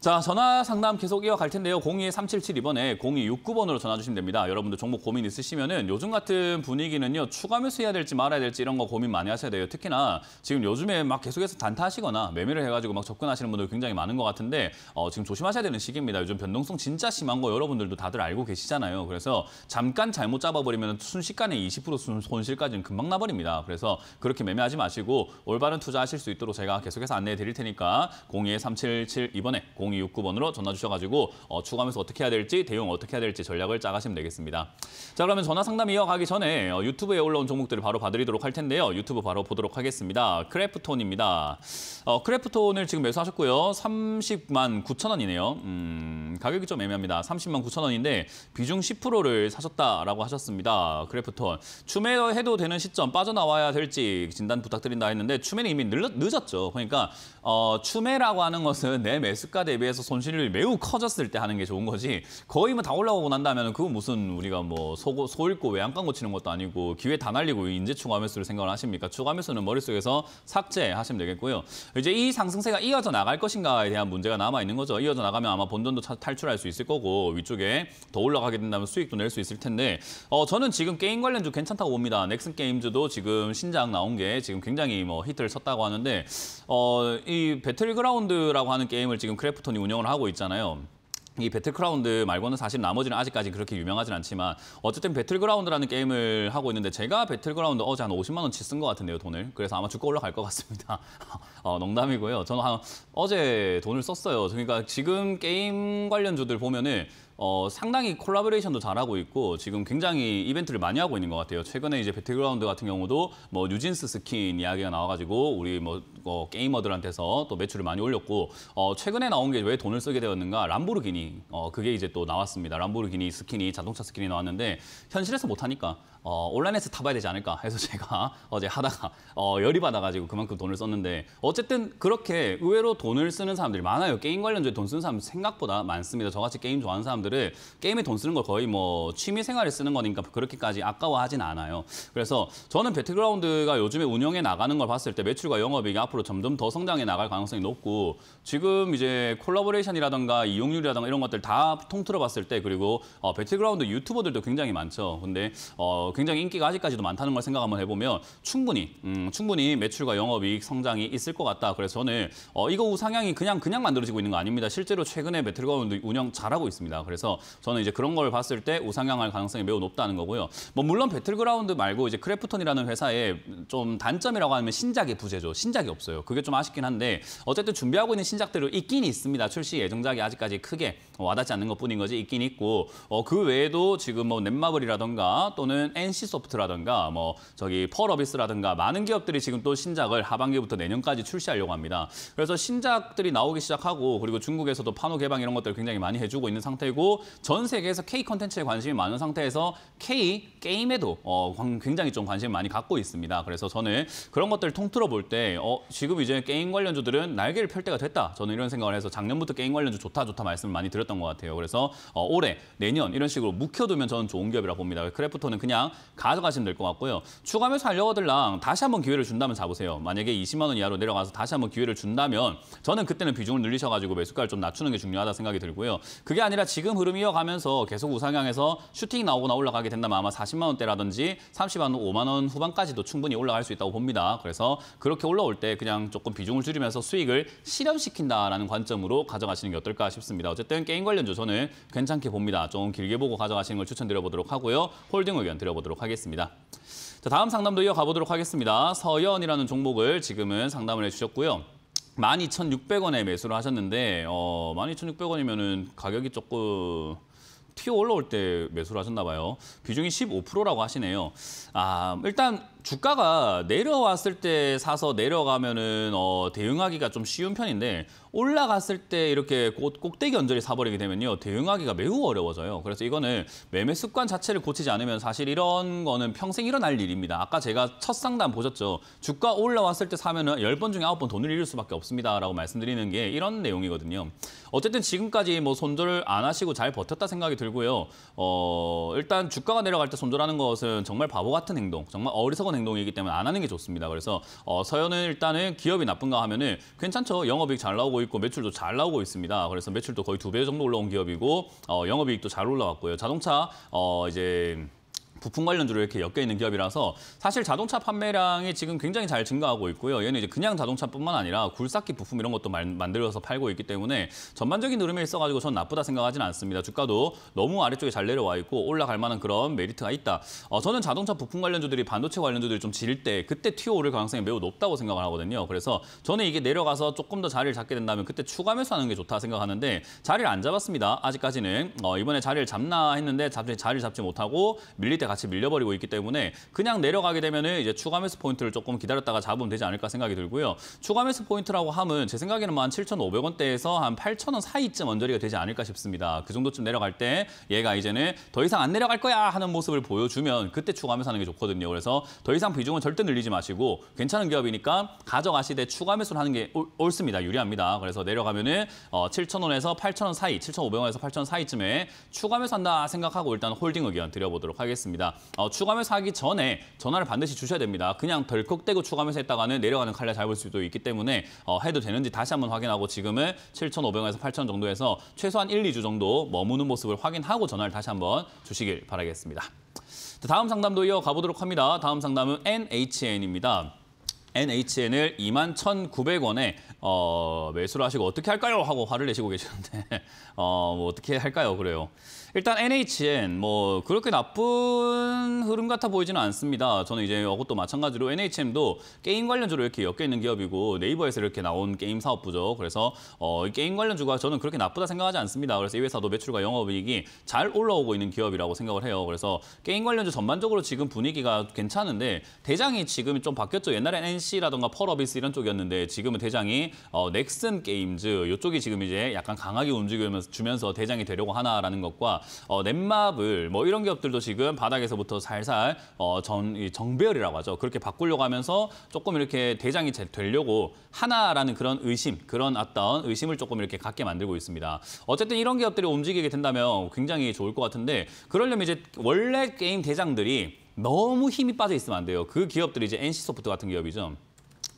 자, 전화 상담 계속 이어갈 텐데요. 02-3772번에 0269번으로 전화 주시면 됩니다. 여러분들 종목 고민 있으시면은 요즘 같은 분위기는요. 추가 매수 해야 될지 말아야 될지 이런 거 고민 많이 하셔야 돼요. 특히나 지금 요즘에 막 계속해서 단타하시거나 매매를 해가지고 막 접근하시는 분들 굉장히 많은 것 같은데 어, 지금 조심하셔야 되는 시기입니다. 요즘 변동성 진짜 심한 거 여러분들도 다들 알고 계시잖아요. 그래서 잠깐 잘못 잡아버리면 순식간에 20% 손실까지는 금방 나버립니다. 그래서 그렇게 매매하지 마시고 올바른 투자하실 수 있도록 제가 계속해서 안내해 드릴 테니까 02-3772번에 02 0269번으로 전화 주셔가지고 어, 추가하면서 어떻게 해야 될지 대응 어떻게 해야 될지 전략을 짜가시면 되겠습니다. 자 그러면 전화 상담 이어가기 전에 어, 유튜브에 올라온 종목들을 바로 봐드리도록 할 텐데요. 유튜브 바로 보도록 하겠습니다. 크래프톤입니다. 어, 크래프톤을 지금 매수하셨고요. 30만 9천 원이네요. 음, 가격이 좀 애매합니다. 30만 9천 원인데 비중 10%를 사셨다라고 하셨습니다. 크래프톤. 추매해도 되는 시점 빠져나와야 될지 진단 부탁드린다 했는데 추매는 이미 늦, 었죠 그러니까 어, 추매라고 하는 것은 내 매수가 대비 비해서 손실률이 매우 커졌을 때 하는 게 좋은 거지 거의 뭐다 올라오고 난다면 그건 무슨 우리가 뭐 소, 고소 잃고 외양간 고치는 것도 아니고 기회 다 날리고 인제 추가 매수를 생각을 하십니까? 추가 매수는 머릿속에서 삭제하시면 되겠고요. 이제 이 상승세가 이어져 나갈 것인가에 대한 문제가 남아있는 거죠. 이어져 나가면 아마 본전도 탈출할 수 있을 거고 위쪽에 더 올라가게 된다면 수익도 낼 수 있을 텐데 어, 저는 지금 게임 관련주 괜찮다고 봅니다. 넥슨 게임즈도 지금 신작 나온 게 지금 굉장히 뭐 히트를 쳤다고 하는데 어, 이 배틀그라운드라고 하는 게임을 지금 크래프트 크래프이 운영을 하고 있잖아요. 이 배틀그라운드 말고는 사실 나머지는 아직까지 그렇게 유명하진 않지만 어쨌든 배틀그라운드라는 게임을 하고 있는데 제가 배틀그라운드 어제 한 50만 원치 쓴 것 같은데요 돈을 그래서 아마 주가 올라갈 것 같습니다 어, 농담이고요 저는 한 어제 돈을 썼어요 그러니까 지금 게임 관련주들 보면은 어, 상당히 콜라보레이션도 잘하고 있고 지금 굉장히 이벤트를 많이 하고 있는 것 같아요. 최근에 이제 배틀그라운드 같은 경우도 뭐 뉴진스 스킨 이야기가 나와가지고 우리 뭐 어, 게이머들한테서 또 매출을 많이 올렸고 어, 최근에 나온 게 왜 돈을 쓰게 되었는가 람보르기니 어, 그게 이제 또 나왔습니다. 람보르기니 스킨이 자동차 스킨이 나왔는데 현실에서 못하니까 어, 온라인에서 타봐야 되지 않을까 해서 제가 어제 하다가 어, 열이 받아가지고 그만큼 돈을 썼는데 어쨌든 그렇게 의외로 돈을 쓰는 사람들이 많아요. 게임 관련주에 돈 쓰는 사람 생각보다 많습니다. 저같이 게임 좋아하는 사람 사람들을 게임에 돈 쓰는 걸 거의 뭐 취미 생활에 쓰는 거니까 그렇게까지 아까워하진 않아요. 그래서 저는 배틀그라운드가 요즘에 운영해 나가는 걸 봤을 때 매출과 영업이익이 앞으로 점점 더 성장해 나갈 가능성이 높고 지금 이제 콜라보레이션이라든가 이용률이라든가 이런 것들 다 통틀어 봤을 때 그리고 어, 배틀그라운드 유튜버들도 굉장히 많죠. 근데 어, 굉장히 인기가 아직까지도 많다는 걸 생각 한번 해보면 충분히 음, 충분히 매출과 영업이익 성장이 있을 것 같다. 그래서 저는 어, 이거 우상향이 그냥 그냥 만들어지고 있는 거 아닙니다. 실제로 최근에 배틀그라운드 운영 잘하고 있습니다. 그래서 저는 이제 그런 걸 봤을 때 우상향할 가능성이 매우 높다는 거고요. 뭐 물론 배틀그라운드 말고 이제 크래프톤이라는 회사의 좀 단점이라고 하면 신작의 부재죠. 신작이 없어요. 그게 좀 아쉽긴 한데 어쨌든 준비하고 있는 신작들을 있긴 있습니다. 출시 예정작이 아직까지 크게 뭐 와닿지 않는 것뿐인 거지 있긴 있고 어, 그 외에도 지금 뭐 넷마블이라던가 또는 NC소프트라던가 뭐 저기 펄어비스라든가 많은 기업들이 지금 또 신작을 하반기부터 내년까지 출시하려고 합니다. 그래서 신작들이 나오기 시작하고 그리고 중국에서도 판호 개방 이런 것들을 굉장히 많이 해주고 있는 상태고 이 있고 전 세계에서 K 컨텐츠에 관심이 많은 상태에서 K 게임에도 어, 굉장히 좀 관심을 많이 갖고 있습니다. 그래서 저는 그런 것들을 통틀어 볼때 어, 지금 이제 게임 관련주들은 날개를 펼 때가 됐다. 저는 이런 생각을 해서 작년부터 게임 관련주 좋다 좋다 말씀을 많이 드렸던 것 같아요. 그래서 어, 올해 내년 이런 식으로 묵혀두면 저는 좋은 기업이라 고 봅니다. 크래프톤는 그냥 가져가시면 될 것 같고요. 추가 하면서 하려거들랑 다시 한번 기회를 준다면 잡으세요. 만약에 20만 원 이하로 내려가서 다시 한번 기회를 준다면 저는 그때는 비중을 늘리셔가지고 매수가를 좀 낮추는 게 중요하다 생각이 들고요. 그게 아니라 지금 지금 흐름 이어가면서 계속 우상향해서 슈팅 나오거나 올라가게 된다면 아마 40만 원대라든지 30만 원, 5만 원 후반까지도 충분히 올라갈 수 있다고 봅니다. 그래서 그렇게 올라올 때 그냥 조금 비중을 줄이면서 수익을 실현시킨다라는 관점으로 가져가시는 게 어떨까 싶습니다. 어쨌든 게임 관련주 저는 괜찮게 봅니다. 좀 길게 보고 가져가시는 걸 추천드려보도록 하고요. 홀딩 의견 드려보도록 하겠습니다. 자, 다음 상담도 이어가보도록 하겠습니다. 서연이라는 종목을 지금은 상담을 해주셨고요. 12,600원에 매수를 하셨는데 어, 12,600원이면은 가격이 조금 튀어 올라올 때 매수를 하셨나 봐요. 비중이 15%라고 하시네요. 아, 일단 주가가 내려왔을 때 사서 내려가면은 어, 대응하기가 좀 쉬운 편인데 올라갔을 때 이렇게 꼭대기 언저리 사버리게 되면요 대응하기가 매우 어려워져요. 그래서 이거는 매매 습관 자체를 고치지 않으면 사실 이런 거는 평생 일어날 일입니다. 아까 제가 첫 상담 보셨죠? 주가 올라왔을 때 사면은 열번 중에 아홉 번 돈을 잃을 수밖에 없습니다라고 말씀드리는 게 이런 내용이거든요. 어쨌든 지금까지 뭐 손절 안 하시고 잘 버텼다 생각이 들고요. 어, 일단 주가가 내려갈 때 손절하는 것은 정말 바보 같은 행동, 정말 어리석은 부정 행동이기 때문에 안 하는 게 좋습니다. 그래서 어, 서현은 일단은 기업이 나쁜가 하면은 괜찮죠. 영업이익 잘 나오고 있고 매출도 잘 나오고 있습니다. 그래서 매출도 거의 두 배 정도 올라온 기업이고 어, 영업이익도 잘 올라왔고요. 자동차 어, 이제 부품 관련주로 이렇게 엮여 있는 기업이라서 사실 자동차 판매량이 지금 굉장히 잘 증가하고 있고요. 얘는 이제 그냥 자동차뿐만 아니라 굴삭기 부품 이런 것도 만들어서 팔고 있기 때문에 전반적인 흐름에 있어가지고 전 나쁘다 생각하진 않습니다. 주가도 너무 아래쪽에 잘 내려와 있고 올라갈 만한 그런 메리트가 있다. 어, 저는 자동차 부품 관련주들이 반도체 관련주들이 좀 질 때 그때 튀어오를 가능성이 매우 높다고 생각을 하거든요. 그래서 저는 이게 내려가서 조금 더 자리를 잡게 된다면 그때 추가 매수하는 게 좋다 생각하는데 자리를 안 잡았습니다. 아직까지는 어, 이번에 자리를 잡나 했는데 자리를 잡지 못하고 밀릴 때가 같이 밀려버리고 있기 때문에 그냥 내려가게 되면 은 이제 추가 매수 포인트를 조금 기다렸다가 잡으면 되지 않을까 생각이 들고요. 추가 매수 포인트라고 함은 제 생각에는 뭐한 7,500원대에서 한 8,000원 사이쯤 언저리가 되지 않을까 싶습니다. 그 정도쯤 내려갈 때 얘가 이제는 더 이상 안 내려갈 거야 하는 모습을 보여주면 그때 추가매수 하는 게 좋거든요. 그래서 더 이상 비중은 절대 늘리지 마시고 괜찮은 기업이니까 가져가시되 추가 매수를 하는 게 옳습니다. 유리합니다. 그래서 내려가면은 7,000원에서 어, 8,000원 사이, 7,500원에서 8,000원 사이쯤에 추가 매수한다 생각하고 일단 홀딩 의견 드려보도록 하겠습니다. 있니다 어, 추가면서 하기 전에 전화를 반드시 주셔야 됩니다. 그냥 덜컥대고 추가면서 했다가는 내려가는 칼날 잡을 수도 있기 때문에 어, 해도 되는지 다시 한번 확인하고 지금은 7,500원에서 8,000원 정도에서 최소한 1, 2주 정도 머무는 모습을 확인하고 전화를 다시 한번 주시길 바라겠습니다. 다음 상담도 이어 가보도록 합니다. 다음 상담은 NHN입니다. NHN을 21,900원에 어, 매수를 하시고 어떻게 할까요? 하고 화를 내시고 계시는데 어, 뭐 어떻게 할까요? 그래요. 일단 NHN 뭐 그렇게 나쁜 흐름 같아 보이지는 않습니다. 저는 이제 이것도 마찬가지로 n h n 도 게임 관련주로 이렇게 엮여 있는 기업이고 네이버에서 이렇게 나온 게임 사업부죠. 그래서 어, 게임 관련주가 저는 그렇게 나쁘다 생각하지 않습니다. 그래서 이 회사도 매출과 영업이익이 잘 올라오고 있는 기업이라고 생각을 해요. 그래서 게임 관련주 전반적으로 지금 분위기가 괜찮은데 대장이 지금 좀 바뀌었죠. 옛날엔 NC라던가 펄어비스 이런 쪽이었는데 지금은 대장이 어, 넥슨 게임즈 이쪽이 지금 이제 약간 강하게 움직이면서 주면서 대장이 되려고 하나라는 것과 어, 넷마블 뭐 이런 기업들도 지금 바닥에서부터 살살 어, 전, 정배열이라고 하죠. 그렇게 바꾸려고 하면서 조금 이렇게 대장이 되려고 하나라는 그런 의심, 그런 어떤 의심을 조금 이렇게 갖게 만들고 있습니다. 어쨌든 이런 기업들이 움직이게 된다면 굉장히 좋을 것 같은데 그러려면 이제 원래 게임 대장들이 너무 힘이 빠져 있으면 안 돼요. 그 기업들이 이제 NC소프트 같은 기업이죠.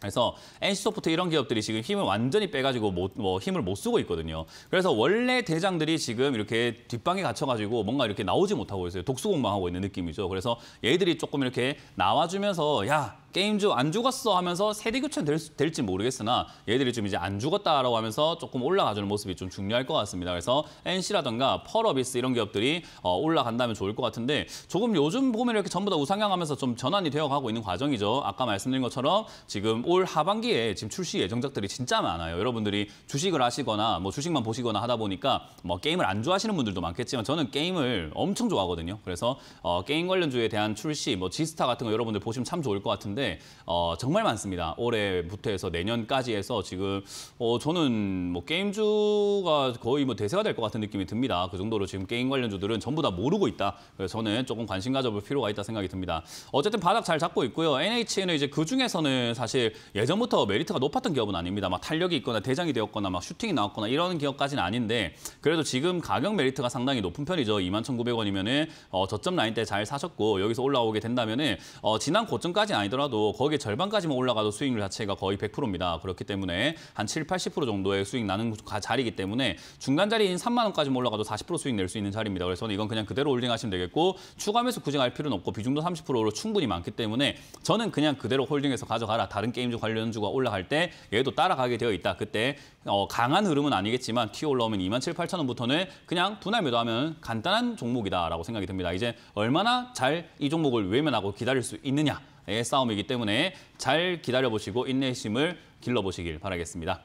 그래서 NC소프트 이런 기업들이 지금 힘을 완전히 빼가지고 못, 뭐 힘을 못 쓰고 있거든요. 그래서 원래 대장들이 지금 이렇게 뒷방에 갇혀가지고 뭔가 이렇게 나오지 못하고 있어요. 독수공방하고 있는 느낌이죠. 그래서 얘들이 조금 이렇게 나와주면서 야 게임 주안 죽었어 하면서 세대 교체 될, 될지 모르겠으나 얘들이 좀 이제 안 죽었다라고 하면서 조금 올라가주는 모습이 좀 중요할 것 같습니다. 그래서 NC라던가 펄어비스 이런 기업들이 어, 올라간다면 좋을 것 같은데 조금 요즘 보면 이렇게 전부 다 우상향하면서 좀 전환이 되어가고 있는 과정이죠. 아까 말씀드린 것처럼 지금 올 하반기에 지금 출시 예정작들이 진짜 많아요. 여러분들이 주식을 하시거나 뭐 주식만 보시거나 하다 보니까 뭐 게임을 안 좋아하시는 분들도 많겠지만 저는 게임을 엄청 좋아하거든요. 그래서 어, 게임 관련주에 대한 출시, 뭐 지스타 같은 거 여러분들 보시면 참 좋을 것 같은데 있는데 어, 정말 많습니다. 올해부터 해서 내년까지 해서 지금 어, 저는 뭐 게임주가 거의 뭐 대세가 될 것 같은 느낌이 듭니다. 그 정도로 지금 게임 관련주들은 전부 다 모르고 있다. 그래서 저는 조금 관심 가져볼 필요가 있다 생각이 듭니다. 어쨌든 바닥 잘 잡고 있고요. NH는 이제 그 중에서는 사실 예전부터 메리트가 높았던 기업은 아닙니다. 막 탄력이 있거나 대장이 되었거나 막 슈팅이 나왔거나 이런 기업까지는 아닌데 그래도 지금 가격 메리트가 상당히 높은 편이죠. 21,900원이면은 어, 저점 라인 때 잘 사셨고 여기서 올라오게 된다면은 어, 지난 고점까지 아니더라도 올라가도 거기에 절반까지만 올라가도 수익률 자체가 거의 100%입니다. 그렇기 때문에 한 7, 80% 정도의 수익 나는 자리이기 때문에 중간 자리인 3만 원까지 올라가도 40% 수익 낼 수 있는 자리입니다. 그래서 이건 그냥 그대로 홀딩하시면 되겠고 추가 매수 구직할 필요는 없고 비중도 30%로 충분히 많기 때문에 저는 그냥 그대로 홀딩해서 가져가라. 다른 게임주 관련주가 올라갈 때 얘도 따라가게 되어 있다. 그때 어, 강한 흐름은 아니겠지만 키 올라오면 2만 7, 8천 원부터는 그냥 분할 매도하면 간단한 종목이다라고 생각이 듭니다. 이제 얼마나 잘 이 종목을 외면하고 기다릴 수 있느냐 싸움이기 때문에 잘 기다려보시고 인내심을 길러보시길 바라겠습니다.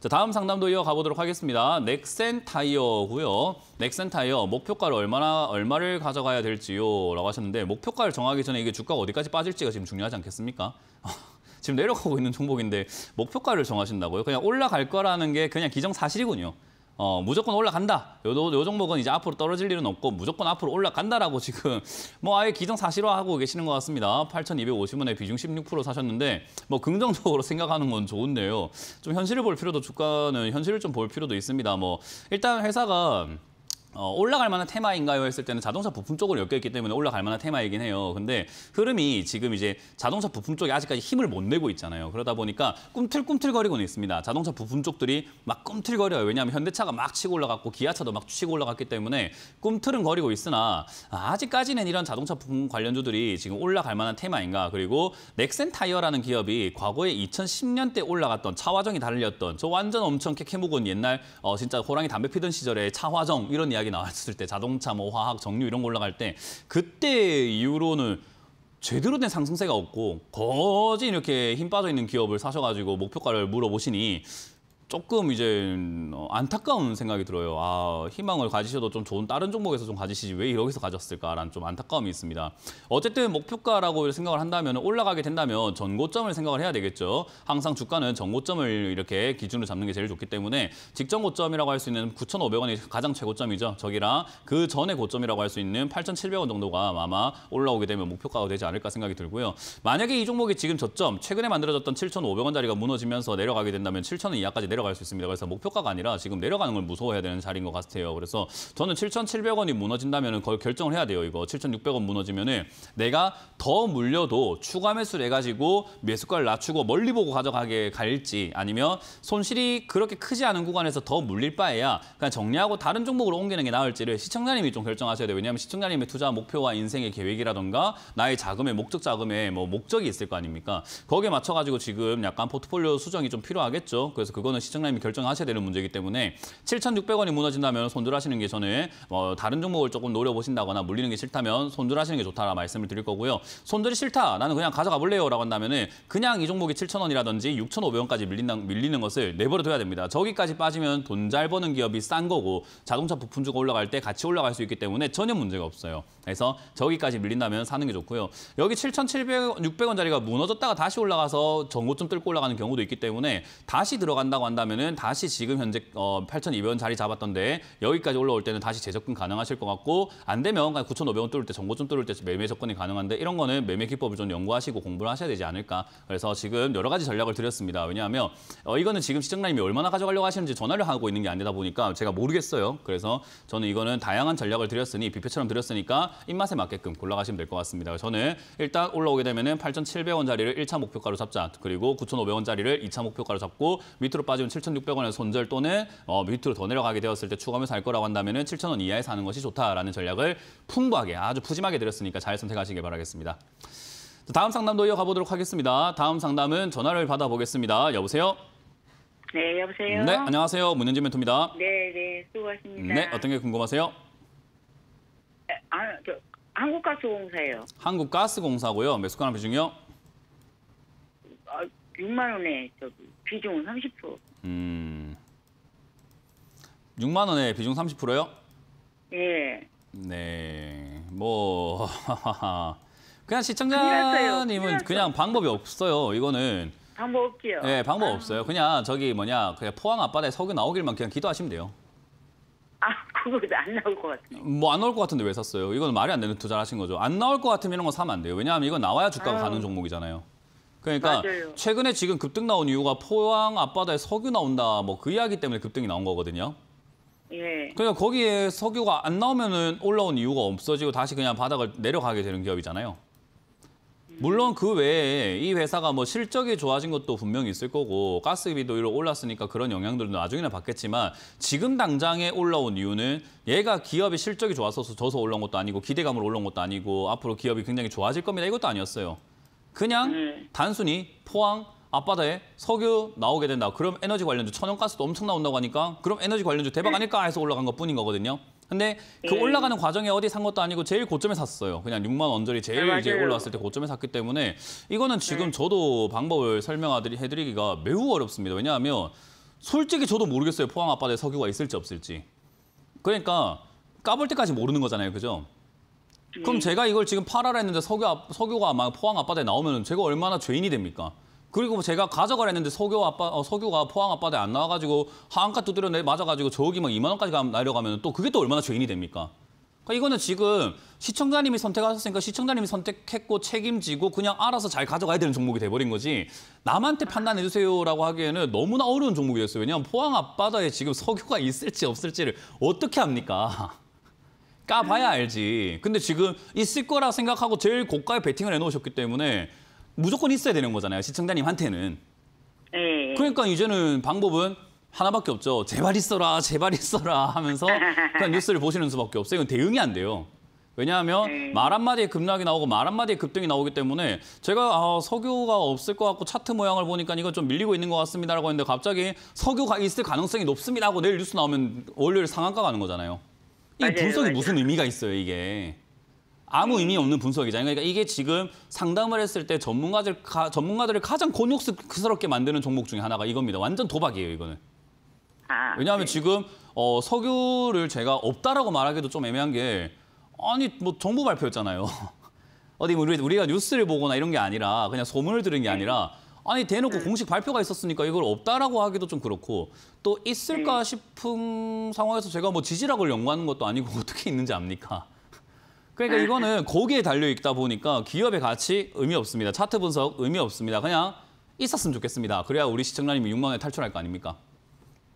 자, 다음 상담도 이어가 보도록 하겠습니다. 넥센 타이어고요. 넥센 타이어 목표가를 얼마나 얼마를 가져가야 될지요라고 하셨는데 목표가를 정하기 전에 이게 주가가 어디까지 빠질지가 지금 중요하지 않겠습니까? 지금 내려가고 있는 종목인데 목표가를 정하신다고요? 그냥 올라갈 거라는 게 그냥 기정사실이군요. 어, 무조건 올라간다. 요, 요 종목은 이제 앞으로 떨어질 일은 없고 무조건 앞으로 올라간다라고 지금 뭐 아예 기정사실화하고 계시는 것 같습니다. 8,250원에 비중 16% 사셨는데 뭐 긍정적으로 생각하는 건 좋은데요. 좀 현실을 볼 필요도 주가는 현실을 좀 볼 필요도 있습니다. 뭐 일단 회사가 어, 올라갈 만한 테마인가요 했을 때는 자동차 부품 쪽으로 엮여있기 때문에 올라갈 만한 테마이긴 해요. 근데 흐름이 지금 이제 자동차 부품 쪽에 아직까지 힘을 못 내고 있잖아요. 그러다 보니까 꿈틀꿈틀거리고는 있습니다. 자동차 부품 쪽들이 막 꿈틀거려요. 왜냐하면 현대차가 막 치고 올라갔고 기아차도 막 치고 올라갔기 때문에 꿈틀은 거리고 있으나 아직까지는 이런 자동차 부품 관련주들이 지금 올라갈 만한 테마인가 그리고 넥센 타이어라는 기업이 과거에 2010년대 올라갔던 차화정이 달렸던 저 완전 엄청 캐캐묵은 옛날 어, 진짜 호랑이 담배 피던 시절에 차화정 이런 이야기 이야기 나왔을 때 자동차, 뭐 화학, 정류 이런 거 올라갈 때 그때 이후로는 제대로 된 상승세가 없고 거진 이렇게 힘 빠져 있는 기업을 사셔가지고 목표가를 물어보시니 조금 이제 어, 안타까운 생각이 들어요. 아, 희망을 가지셔도 좀 좋은 다른 종목에서 좀 가지시지 왜 여기서 가졌을까라는 좀 안타까움이 있습니다. 어쨌든 목표가라고 생각을 한다면 올라가게 된다면 전고점을 생각을 해야 되겠죠. 항상 주가는 전고점을 이렇게 기준으로 잡는 게 제일 좋기 때문에 직전 고점이라고 할 수 있는 9,500원이 가장 최고점이죠. 저기랑 그 전에 고점이라고 할 수 있는 8,700원 정도가 아마 올라오게 되면 목표가가 되지 않을까 생각이 들고요. 만약에 이 종목이 지금 저점, 최근에 만들어졌던 7,500원 짜리가 무너지면서 내려가게 된다면 7,000원 이하까지 내려갈 수 있습니다. 그래서 목표가가 아니라 지금 내려가는 걸 무서워해야 되는 자리인 것 같아요. 그래서 저는 7,700원이 무너진다면 거의 결정을 해야 돼요. 이거 7,600원 무너지면 은 내가 더 물려도 추가 매수를 해가지고 매수가를 낮추고 멀리 보고 가져가게 갈지 아니면 손실이 그렇게 크지 않은 구간에서 더 물릴 바에야 그냥 정리하고 다른 종목으로 옮기는 게 나을지를 시청자님이 좀 결정하셔야 돼요. 왜냐하면 시청자님의 투자 목표와 인생의 계획이라던가 나의 자금의 목적 자금의 뭐 목적이 있을 거 아닙니까? 거기에 맞춰가지고 지금 약간 포트폴리오 수정이 좀 필요하겠죠. 그래서 그거는 시청자님이 결정하셔야 되는 문제이기 때문에 7,600원이 무너진다면 손절하시는 게 저는 어, 다른 종목을 조금 노려보신다거나 물리는 게 싫다면 손절하시는 게 좋다라 말씀을 드릴 거고요. 손절이 싫다, 나는 그냥 가져가 볼래요 라고 한다면 그냥 이 종목이 7,000원이라든지 6,500원까지 밀린 밀리는 것을 내버려둬야 됩니다. 저기까지 빠지면 돈 잘 버는 기업이 싼 거고 자동차 부품주가 올라갈 때 같이 올라갈 수 있기 때문에 전혀 문제가 없어요. 그래서 저기까지 밀린다면 사는 게 좋고요. 여기 7,700원, 600원짜리가 무너졌다가 다시 올라가서 전고점 뚫고 올라가는 경우도 있기 때문에 다시 들어간다고 한다 올라간다면은 다시 지금 현재 어, 8,200원 자리 잡았던데 여기까지 올라올 때는 다시 재접근 가능하실 것 같고 안 되면 9,500원 뚫을 때정보좀 뚫을 때 매매 접근이 가능한데 이런 거는 매매 기법을 좀 연구하시고 공부를 하셔야 되지 않을까. 그래서 지금 여러 가지 전략을 드렸습니다. 왜냐하면 어, 이거는 지금 시청자님이 얼마나 가져가려고 하시는지 전화를 하고 있는 게 아니다 보니까 제가 모르겠어요. 그래서 저는 이거는 다양한 전략을 드렸으니 뷔페처럼 드렸으니까 입맛에 맞게끔 골라가시면 될 것 같습니다. 저는 일단 올라오게 되면은 8,700원 자리를 1차 목표가로 잡자. 그리고 9,500원 자리를 2차 목표가로 잡고 밑으로 빠지면 기준 7,600원의 손절 또는 어, 밑으로 더 내려가게 되었을 때 추가하면서 살 거라고 한다면 7,000원 이하에 사는 것이 좋다라는 전략을 풍부하게 아주 푸짐하게 드렸으니까 잘 선택하시길 바라겠습니다. 다음 상담도 이어가 보도록 하겠습니다. 다음 상담은 전화를 받아보겠습니다. 여보세요? 네, 여보세요? 네, 안녕하세요. 문현진 멘토입니다. 네, 네, 수고하십니다. 네, 어떤 게 궁금하세요? 아, 저 한국가스공사예요. 한국가스공사고요. 매수가나 비중이요? 아, 6만 원에 저 비중은 30%. 음. 6만 원에 비중 30%요? 예. 네. 뭐 그냥 시청자님은 그냥 방법이 없어요. 이거는 방법 없지요. 네, 방법 아. 없어요. 그냥 저기 뭐냐 그냥 포항 앞바다에 석유 나오길만 그냥 기도하시면 돼요. 아, 그거 안 나올 것 같아요. 뭐안 나올 것 같은데 왜 샀어요? 이건 말이 안 되는 투자를 하신 거죠. 안 나올 것 같으면 이런 거 사면 안 돼요. 왜냐하면 이건 나와야 주가가 아유. 가는 종목이잖아요. 그러니까 맞아요. 최근에 지금 급등 나온 이유가 포항 앞바다에 석유 나온다 뭐 그 이야기 때문에 급등이 나온 거거든요. 예. 그러니 거기에 석유가 안 나오면은 올라온 이유가 없어지고 다시 그냥 바닥을 내려가게 되는 기업이잖아요. 음. 물론 그 외에 이 회사가 뭐 실적이 좋아진 것도 분명히 있을 거고 가스비도 이로 올랐으니까 그런 영향들도 나중에는 받겠지만 지금 당장에 올라온 이유는 얘가 기업이 실적이 좋았어서 져서 올라온 것도 아니고 기대감으로 올라온 것도 아니고 앞으로 기업이 굉장히 좋아질 겁니다 이것도 아니었어요. 그냥 음. 단순히 포항 앞바다에 석유 나오게 된다. 그럼 에너지 관련주, 천연가스도 엄청 나온다고 하니까 그럼 에너지 관련주 대박 아닐까 해서 올라간 것뿐인 거거든요. 근데 그 네. 올라가는 과정에 어디 산 것도 아니고 제일 고점에 샀어요. 그냥 6만 원짜리 제일 네, 이제 올라왔을 때 고점에 샀기 때문에 이거는 지금 네. 저도 방법을 설명해드리기가 매우 어렵습니다. 왜냐하면 솔직히 저도 모르겠어요. 포항 앞바다에 석유가 있을지 없을지. 그러니까 까볼 때까지 모르는 거잖아요. 그죠? 그럼 음. 제가 이걸 지금 팔아라 했는데 석유, 아빠, 석유가 아마 포항 아빠다에 나오면 제가 얼마나 죄인이 됩니까? 그리고 뭐 제가 가져가라 했는데 석유 아빠, 어, 석유가 포항 아빠다에안 나와가지고 하한가 두드려 내 맞아가지고 저기 막 2만 원까지 날려가면또 그게 또 얼마나 죄인이 됩니까? 그러니까 이거는 지금 시청자님이 선택하셨으니까 시청자님이 선택했고 책임지고 그냥 알아서 잘 가져가야 되는 종목이 돼버린 거지 남한테 판단해 주세요라고 하기에는 너무나 어려운 종목이었어요. 왜냐하면 포항 앞바다에 지금 석유가 있을지 없을지를 어떻게 합니까? 까봐야 알지. 근데 지금 있을 거라 생각하고 제일 고가의 베팅을 해놓으셨기 때문에 무조건 있어야 되는 거잖아요. 시청자님한테는. 네. 그러니까 이제는 방법은 하나밖에 없죠. 제발 있어라, 제발 있어라 하면서 그냥 뉴스를 보시는 수밖에 없어요. 이건 대응이 안 돼요. 왜냐하면 네. 말 한마디에 급락이 나오고 말 한마디에 급등이 나오기 때문에 제가 아, 석유가 없을 것 같고 차트 모양을 보니까 이거 좀 밀리고 있는 것 같습니다라고 했는데 갑자기 석유가 있을 가능성이 높습니다고 하 내일 뉴스 나오면 월요일 상한가 가는 거잖아요. 이 분석이 맞아요. 무슨 의미가 있어요, 이게? 아무 음. 의미 없는 분석이잖아요. 그러니까 이게 지금 상담을 했을 때 전문가들 가, 전문가들을 가장 곤욕스럽게 만드는 종목 중에 하나가 이겁니다. 완전 도박이에요, 이거는. 아, 왜냐하면 네. 지금 어, 석유를 제가 없다라고 말하기도 좀 애매한 게 아니 뭐 정부 발표였잖아요. 어디 우리, 우리가 뉴스를 보거나 이런 게 아니라 그냥 소문을 들은 게 네. 아니라 아니 대놓고 음. 공식 발표가 있었으니까 이걸 없다라고 하기도 좀 그렇고 또 있을까 음. 싶은 상황에서 제가 뭐 지지락을 연구하는 것도 아니고 어떻게 있는지 압니까? 그러니까 이거는 거기에 달려 있다 보니까 기업의 가치 의미 없습니다. 차트 분석 의미 없습니다. 그냥 있었으면 좋겠습니다. 그래야 우리 시청자님이 6만 원에 탈출할 거 아닙니까?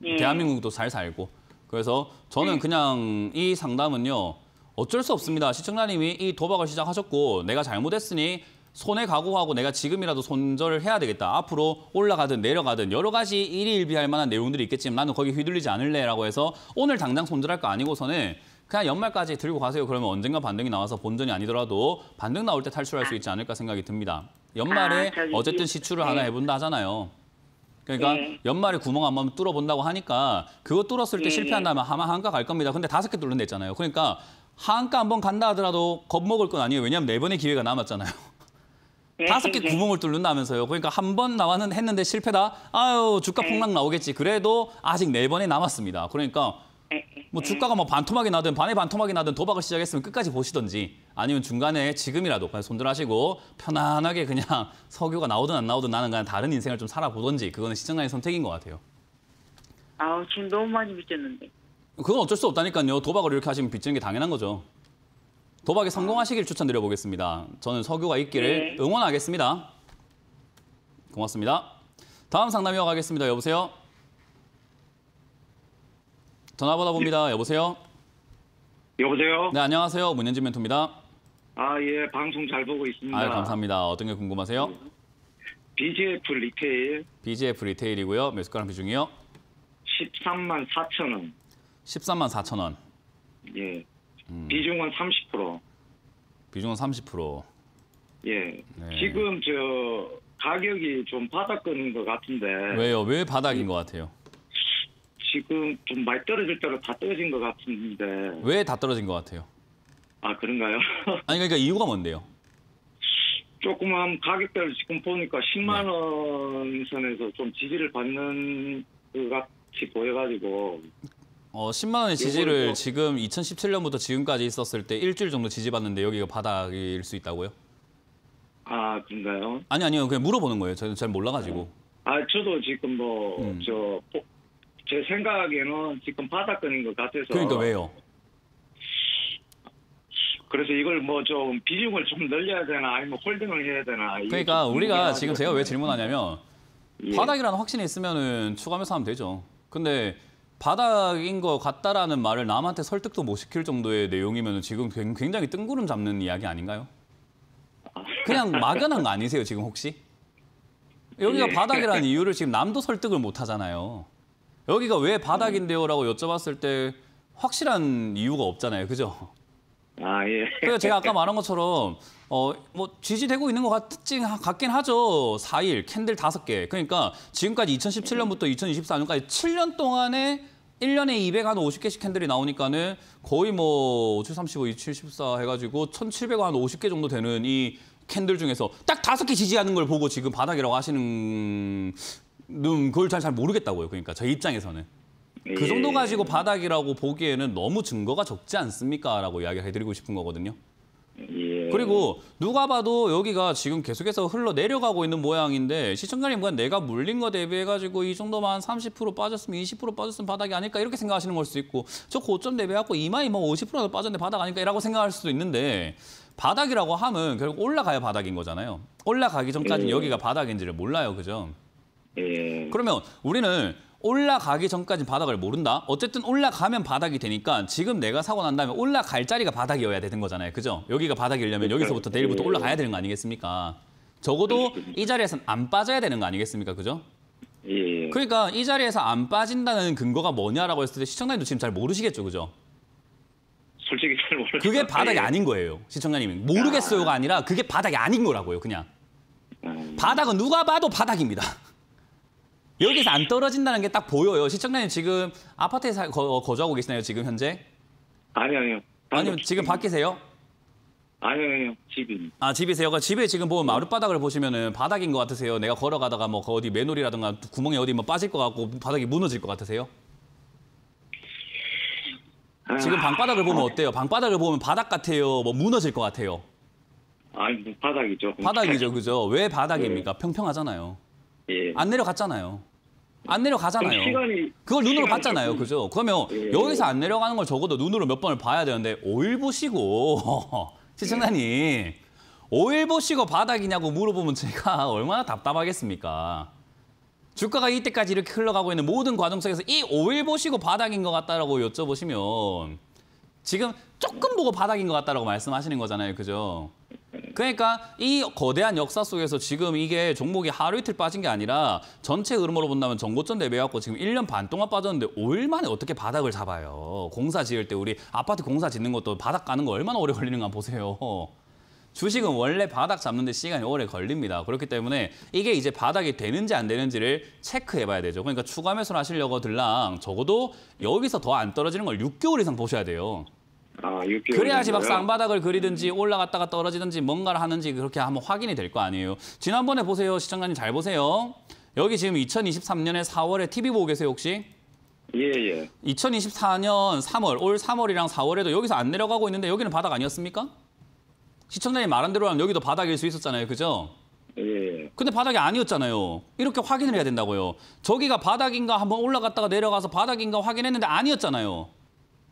예. 대한민국도 잘 살고. 그래서 저는 음. 그냥 이 상담은요. 어쩔 수 없습니다. 시청자님이 이 도박을 시작하셨고 내가 잘못했으니 손해 각오하고 내가 지금이라도 손절을 해야 되겠다. 앞으로 올라가든 내려가든 여러 가지 일희일비할 만한 내용들이 있겠지만 나는 거기 휘둘리지 않을래라고 해서 오늘 당장 손절할 거 아니고서는 그냥 연말까지 들고 가세요. 그러면 언젠가 반등이 나와서 본전이 아니더라도 반등 나올 때 탈출할 수 있지 않을까 생각이 듭니다. 연말에 아, 어쨌든 시출을 네. 하나 해본다 하잖아요. 그러니까 네. 연말에 구멍 한 번 뚫어본다고 하니까 그거 뚫었을 때 네. 실패한다면 아마 한가 갈 겁니다. 근데 다섯 개 뚫는 데 있잖아요. 그러니까 한가 한번 간다 하더라도 겁먹을 건 아니에요. 왜냐하면 네 번의 기회가 남았잖아요. 예, 다섯 개 예, 예. 구멍을 뚫는다면서요. 그러니까 한 번 나와는 했는데 실패다. 아유 주가 네. 폭락 나오겠지. 그래도 아직 네 번이 남았습니다. 그러니까 네, 네, 뭐 주가가 뭐 반토막이 나든 반에 반토막이 나든 도박을 시작했으면 끝까지 보시던지 아니면 중간에 지금이라도 그냥 손절하시고 편안하게 그냥 석유가 나오든 안 나오든 나는 그냥 다른 인생을 좀살아보던지 그거는 시청자의 선택인 것 같아요. 아우 지금 너무 많이 빚졌는데. 그건 어쩔 수 없다니까요. 도박을 이렇게 하시면 빚지는 게 당연한 거죠. 도박에 성공하시길 추천드려 보겠습니다. 저는 석유가 있기를 네. 응원하겠습니다. 고맙습니다. 다음 상담 이어가겠습니다. 여보세요? 전화 받아봅니다. 예. 여보세요? 여보세요? 네, 안녕하세요. 문현진 멘토입니다. 아, 예. 방송 잘 보고 있습니다. 아, 감사합니다. 어떤 게 궁금하세요? BGF 리테일. BGF 리테일이고요. 매수가랑 비중이요? 13만 4천 원. 13만 4천 원. 예. 음. 비중은 30%. 비중은 30%. 예. 네. 지금 저 가격이 좀 바닥인 것 같은데. 왜요? 왜 바닥인 것 같아요? 지금 좀 말 떨어질 대로 다 떨어진 것 같은데. 왜 다 떨어진 것 같아요? 아 그런가요? 아니 그러니까 이유가 뭔데요? 조금만 가격대를 지금 보니까 10만 네. 원 선에서 좀 지지를 받는 것 같이 보여가지고 어, 10만 원의 지지를 지금 2017년부터 지금까지 있었을 때 일주일 정도 지지받는데 여기가 바닥일 수 있다고요? 아, 그런가요? 아니, 아니요. 그냥 물어보는 거예요. 저는 잘 몰라가지고. 아, 저도 지금 뭐, 음. 저, 제 생각에는 지금 바닥권인 것 같아서. 그러니까 왜요? 그래서 이걸 뭐 좀 비중을 좀 늘려야 되나 아니면 홀딩을 해야 되나. 그러니까 우리가 지금 제가 왜 질문하냐면 예. 바닥이라는 확신이 있으면은 추가 매수하면 되죠. 근데 바닥인 것 같다라는 말을 남한테 설득도 못 시킬 정도의 내용이면 지금 굉장히 뜬구름 잡는 이야기 아닌가요? 그냥 막연한 거 아니세요, 지금 혹시? 여기가 예. 바닥이라는 이유를 지금 남도 설득을 못 하잖아요. 여기가 왜 바닥인데요라고 여쭤봤을 때 확실한 이유가 없잖아요, 그죠? 아 예. 그래서 제가 아까 말한 것처럼 어뭐 지지되고 있는 것 같긴, 같긴 하죠. 4일 캔들 5개. 그러니까 지금까지 2017년부터 2024년까지 7년 동안에 1년에 2 0한 50개씩 캔들이 나오니까는 거의 뭐 735, 2714 해가지고 1 7 0한 50개 정도 되는 이 캔들 중에서 딱 다섯 개 지지하는 걸 보고 지금 바닥이라고 하시는 음, 그걸 잘, 잘 모르겠다고요. 그러니까 저 입장에서는. 그 예. 정도 가지고 바닥이라고 보기에는 너무 증거가 적지 않습니까? 라고 이야기를 해드리고 싶은 거거든요. 예. 그리고 누가 봐도 여기가 지금 계속해서 흘러 내려가고 있는 모양인데 시청자님과 내가 물린 거 대비해가지고 이 정도만 30% 빠졌으면 20% 빠졌으면 바닥이 아닐까 이렇게 생각하시는 걸 수도 있고 저 고점 대비하고이마에뭐 50%도 빠졌는데 바닥 아닐까 라고 생각할 수도 있는데 바닥이라고 하면 결국 올라가야 바닥인 거잖아요. 올라가기 전까지 는 예. 음. 여기가 바닥인지를 몰라요, 그죠? 예. 그러면 우리는 올라가기 전까지 바닥을 모른다. 어쨌든 올라가면 바닥이 되니까 지금 내가 사고 난 다음에 올라갈 자리가 바닥이어야 되는 거잖아요. 그죠? 여기가 바닥이려면 여기서부터 내일부터 예. 올라가야 되는 거 아니겠습니까? 적어도 이 자리에서는 안 빠져야 되는 거 아니겠습니까? 그죠? 예, 예. 그러니까 이 자리에서 안 빠진다는 근거가 뭐냐라고 했을 때 시청자님도 지금 잘 모르시겠죠, 그죠? 솔직히 잘모르요 그게 바닥이 예. 아닌 거예요, 시청자님. 모르겠어요가 아니라 그게 바닥이 아닌 거라고요, 그냥. 음. 바닥은 누가 봐도 바닥입니다. 여기서 안 떨어진다는 게 딱 보여요. 시청자님 지금 아파트에 사, 거, 거주하고 계시나요, 지금 현재? 아니, 아니요. 아니요 지금 밖이세요? 아니요, 아니요. 집이. 아, 집이세요? 그러니까 집에 지금 보면 뭐 마룻바닥을 보시면은 바닥인 것 같으세요? 내가 걸어가다가 뭐 그 어디 맨홀이라든가 구멍에 어디 뭐 빠질 것 같고 바닥이 무너질 것 같으세요? 아. 지금 방바닥을 보면 어때요? 방바닥을 보면 바닥 같아요? 뭐 무너질 것 같아요? 아니, 뭐 바닥이죠. 바닥이죠, 그죠? 왜 바닥입니까? 예. 평평하잖아요. 예. 안 내려갔잖아요. 안 내려가잖아요. 시간이, 그걸 눈으로 봤잖아요. 조금... 그죠? 그러면 예, 여기서 안 내려가는 걸 적어도 눈으로 몇 번을 봐야 되는데 오일 보시고 시청자님 오일 보시고 바닥이냐고 물어보면 제가 얼마나 답답하겠습니까? 주가가 이때까지 이렇게 흘러가고 있는 모든 과정 속에서 이 오일 보시고 바닥인 것 같다라고 여쭤보시면 지금 조금 보고 바닥인 것 같다라고 말씀하시는 거잖아요. 그죠? 그러니까 이 거대한 역사 속에서 지금 이게 종목이 하루 이틀 빠진 게 아니라 전체 흐름으로 본다면 전고점 대비해갖고 지금 1년 반 동안 빠졌는데 5일 만에 어떻게 바닥을 잡아요. 공사 지을 때 우리 아파트 공사 짓는 것도 바닥 가는 거 얼마나 오래 걸리는가 보세요. 주식은 원래 바닥 잡는데 시간이 오래 걸립니다. 그렇기 때문에 이게 이제 바닥이 되는지 안 되는지를 체크해 봐야 되죠. 그러니까 추가 매수를 하시려고 들랑 적어도 여기서 더 안 떨어지는 걸 6개월 이상 보셔야 돼요. 아, 그래야지 막 쌍바닥을 그리든지 올라갔다가 떨어지든지 뭔가를 하는지 그렇게 한번 확인이 될 거 아니에요. 지난번에 보세요. 시청자님 잘 보세요. 여기 지금 2023년에 4월에 TV 보고 계세요 혹시? 예예. 예. 2024년 예. 3월, 올 3월이랑 4월에도 여기서 안 내려가고 있는데 여기는 바닥 아니었습니까? 시청자님 말한 대로 하면 여기도 바닥일 수 있었잖아요. 그죠? 예, 예. 근데 바닥이 아니었잖아요. 이렇게 확인을 해야 된다고요. 저기가 바닥인가 한번 올라갔다가 내려가서 바닥인가 확인했는데 아니었잖아요.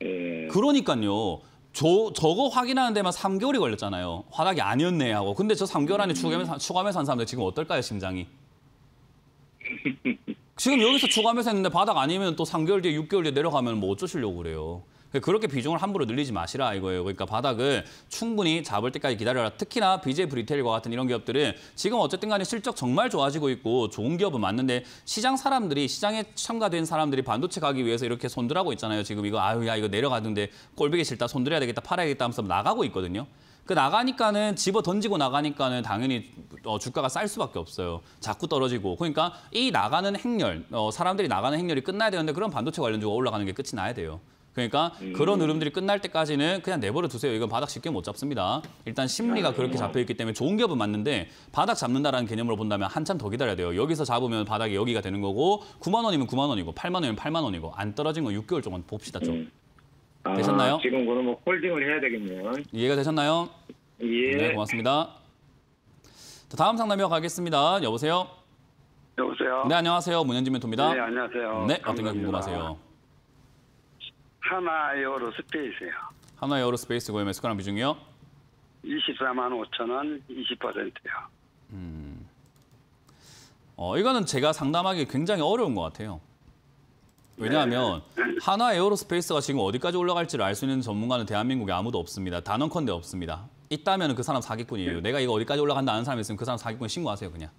예. 그러니까요. 저, 저거 확인하는 데만 3개월이 걸렸잖아요. 화각이 아니었네 하고. 근데 저 3개월 안에 추가하면서, 추가면서한 사람들 지금 어떨까요, 심장이? 지금 여기서 추가하면서 했는데 바닥 아니면 또 3개월 뒤에 6개월 뒤에 내려가면 뭐 어쩌시려고 그래요. 그 그렇게 비중을 함부로 늘리지 마시라 이거예요. 그러니까 바닥을 충분히 잡을 때까지 기다려라. 특히나 BJ 브리테일과 같은 이런 기업들은 지금 어쨌든 간에 실적 정말 좋아지고 있고 좋은 기업은 맞는데 시장 사람들이 시장에 참가된 사람들이 반도체 가기 위해서 이렇게 손들하고 있잖아요. 지금 이거 아유 야 이거 내려가는데 꼴보기 싫다 손들어야 되겠다 팔아야겠다 하면서 나가고 있거든요. 그 나가니까는 집어 던지고 나가니까는 당연히 어, 주가가 쌀 수밖에 없어요. 자꾸 떨어지고. 그러니까 이 나가는 행렬, 어, 사람들이 나가는 행렬이 끝나야 되는데 그럼 반도체 관련주가 올라가는 게 끝이 나야 돼요. 그러니까 음. 그런 흐름들이 끝날 때까지는 그냥 내버려 두세요. 이건 바닥 쉽게 못 잡습니다. 일단 심리가 그렇게 음. 잡혀 있기 때문에 좋은 기업은 맞는데 바닥 잡는다라는 개념으로 본다면 한참 더 기다려야 돼요. 여기서 잡으면 바닥이 여기가 되는 거고 9만 원이면 9만 원이고 8만 원이면 8만 원이고 안 떨어진 건 6개월 동안 봅시다 좀. 음. 아, 되셨나요? 지금 그럼 뭐 홀딩을 해야 되겠네요. 이해가 되셨나요? 예. 네, 고맙습니다. 자, 다음 상담이어 가겠습니다. 여보세요? 여보세요? 네, 안녕하세요. 문현진 멘토입니다. 네, 안녕하세요. 네, 어떤 게 궁금하세요? 하나에어로 스페이스요. 하나에어로 스페이스 고용의 숟가락 비중이요? 24만 5천 원, 20%요. 음. 어, 이거는 제가 상담하기 굉장히 어려운 것 같아요. 왜냐하면 네. 하나 에어로스페이스가 지금 어디까지 올라갈지를 알 수 있는 전문가는 대한민국에 아무도 없습니다. 단언컨대 없습니다. 있다면 그 사람 사기꾼이에요. 네. 내가 이거 어디까지 올라간다 는 사람이 있으면 그 사람 사기꾼 신고하세요, 그냥.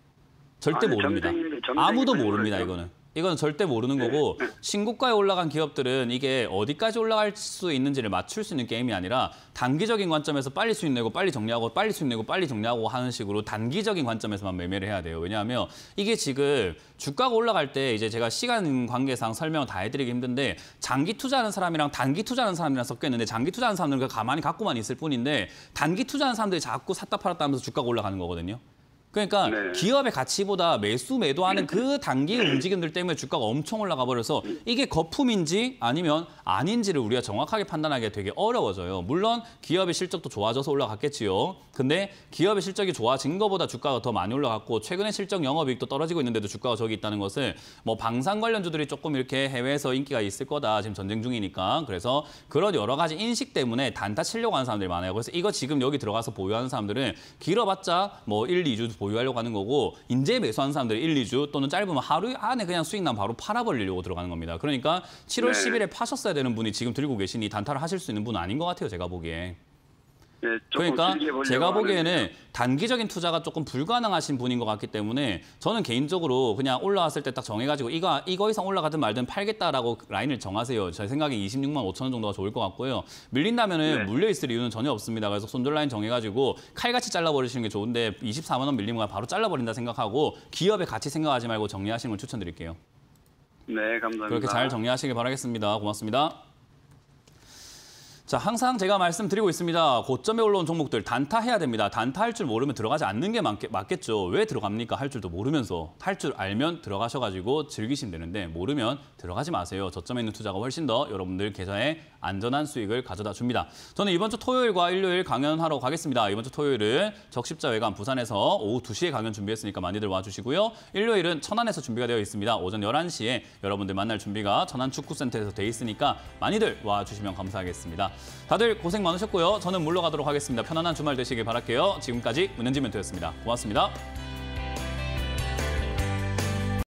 절대 아니, 모릅니다. 점쟁이, 점쟁이 아무도 모릅니다, 거죠. 이거는. 이건 절대 모르는 네. 거고 네. 신고가에 올라간 기업들은 이게 어디까지 올라갈 수 있는지를 맞출 수 있는 게임이 아니라 단기적인 관점에서 빨리 수익 내고 빨리 정리하고 빨리 수익 내고 빨리 정리하고 하는 식으로 단기적인 관점에서만 매매를 해야 돼요. 왜냐하면 이게 지금 주가가 올라갈 때 이제 제가 시간 관계상 설명 을다 해드리기 힘든데 장기 투자하는 사람이랑 단기 투자하는 사람이랑 섞였는데 장기 투자하는 사람들은 가만히 갖고만 있을 뿐인데 단기 투자하는 사람들이 자꾸 샀다 팔았다 하면서 주가가 올라가는 거거든요. 그러니까 네. 기업의 가치보다 매수 매도하는 그 단기 움직임들 때문에 주가가 엄청 올라가 버려서 이게 거품인지 아니면 아닌지를 우리가 정확하게 판단하기 되게 어려워져요. 물론 기업의 실적도 좋아져서 올라갔겠지요. 근데 기업의 실적이 좋아진 것보다 주가가 더 많이 올라갔고 최근에 실적 영업이익도 떨어지고 있는데도 주가가 저기 있다는 것을뭐 방산 관련주들이 조금 이렇게 해외에서 인기가 있을 거다. 지금 전쟁 중이니까. 그래서 그런 여러 가지 인식 때문에 단타 치려고 하는 사람들이 많아요. 그래서 이거 지금 여기 들어가서 보유하는 사람들은 길어봤자 뭐 1, 2주 보유하려고 하는 거고 인재매수하는 사람들이 1, 2주 또는 짧으면 하루 안에 그냥 수익 난 바로 팔아버리려고 들어가는 겁니다. 그러니까 7월 네. 10일에 파셨어야 되는 분이 지금 들고 계신 이 단타를 하실 수 있는 분은 아닌 것 같아요. 제가 보기에. 예, 그러니까 제가 보기에는 는 단기적인 투자가 조금 불가능하신 분인 것 같기 때문에 저는 개인적으로 그냥 올라왔을 때 딱 정해가지고 이거 이거 이상 올라가든 말든 팔겠다라고 라인을 정하세요. 제 생각에 26만 5천 원 정도가 좋을 것 같고요. 밀린다면은 네. 물려 있을 이유는 전혀 없습니다. 그래서 손절 라인 정해가지고 칼같이 잘라버리시는 게 좋은데 24만 원 밀리면 바로 잘라버린다 생각하고 기업의 가치 생각하지 말고 정리하시는 걸 추천드릴게요. 네, 감사합니다. 그렇게 잘 정리하시길 바라겠습니다. 고맙습니다. 자, 항상 제가 말씀드리고 있습니다. 고점에 올라온 종목들 단타해야 됩니다. 단타할 줄 모르면 들어가지 않는 게 맞겠, 죠왜 들어갑니까? 할 줄도 모르면서. 할 줄 알면 들어가셔가지고 즐기시면 되는데 모르면 들어가지 마세요. 저점에 있는 투자가 훨씬 더 여러분들 계좌에 안전한 수익을 가져다 줍니다. 저는 이번 주 토요일과 일요일 강연하러 가겠습니다. 이번 주 토요일은 적십자 외관 부산에서 오후 2시에 강연 준비했으니까 많이들 와주시고요. 일요일은 천안에서 준비가 되어 있습니다. 오전 11시에 여러분들 만날 준비가 천안 축구센터에서 돼 있으니까 많이들 와주시면 감사하겠습니다. 다들 고생 많으셨고요. 저는 물러가도록 하겠습니다. 편안한 주말 되시길 바랄게요. 지금까지 문현지 멘토였습니다. 고맙습니다.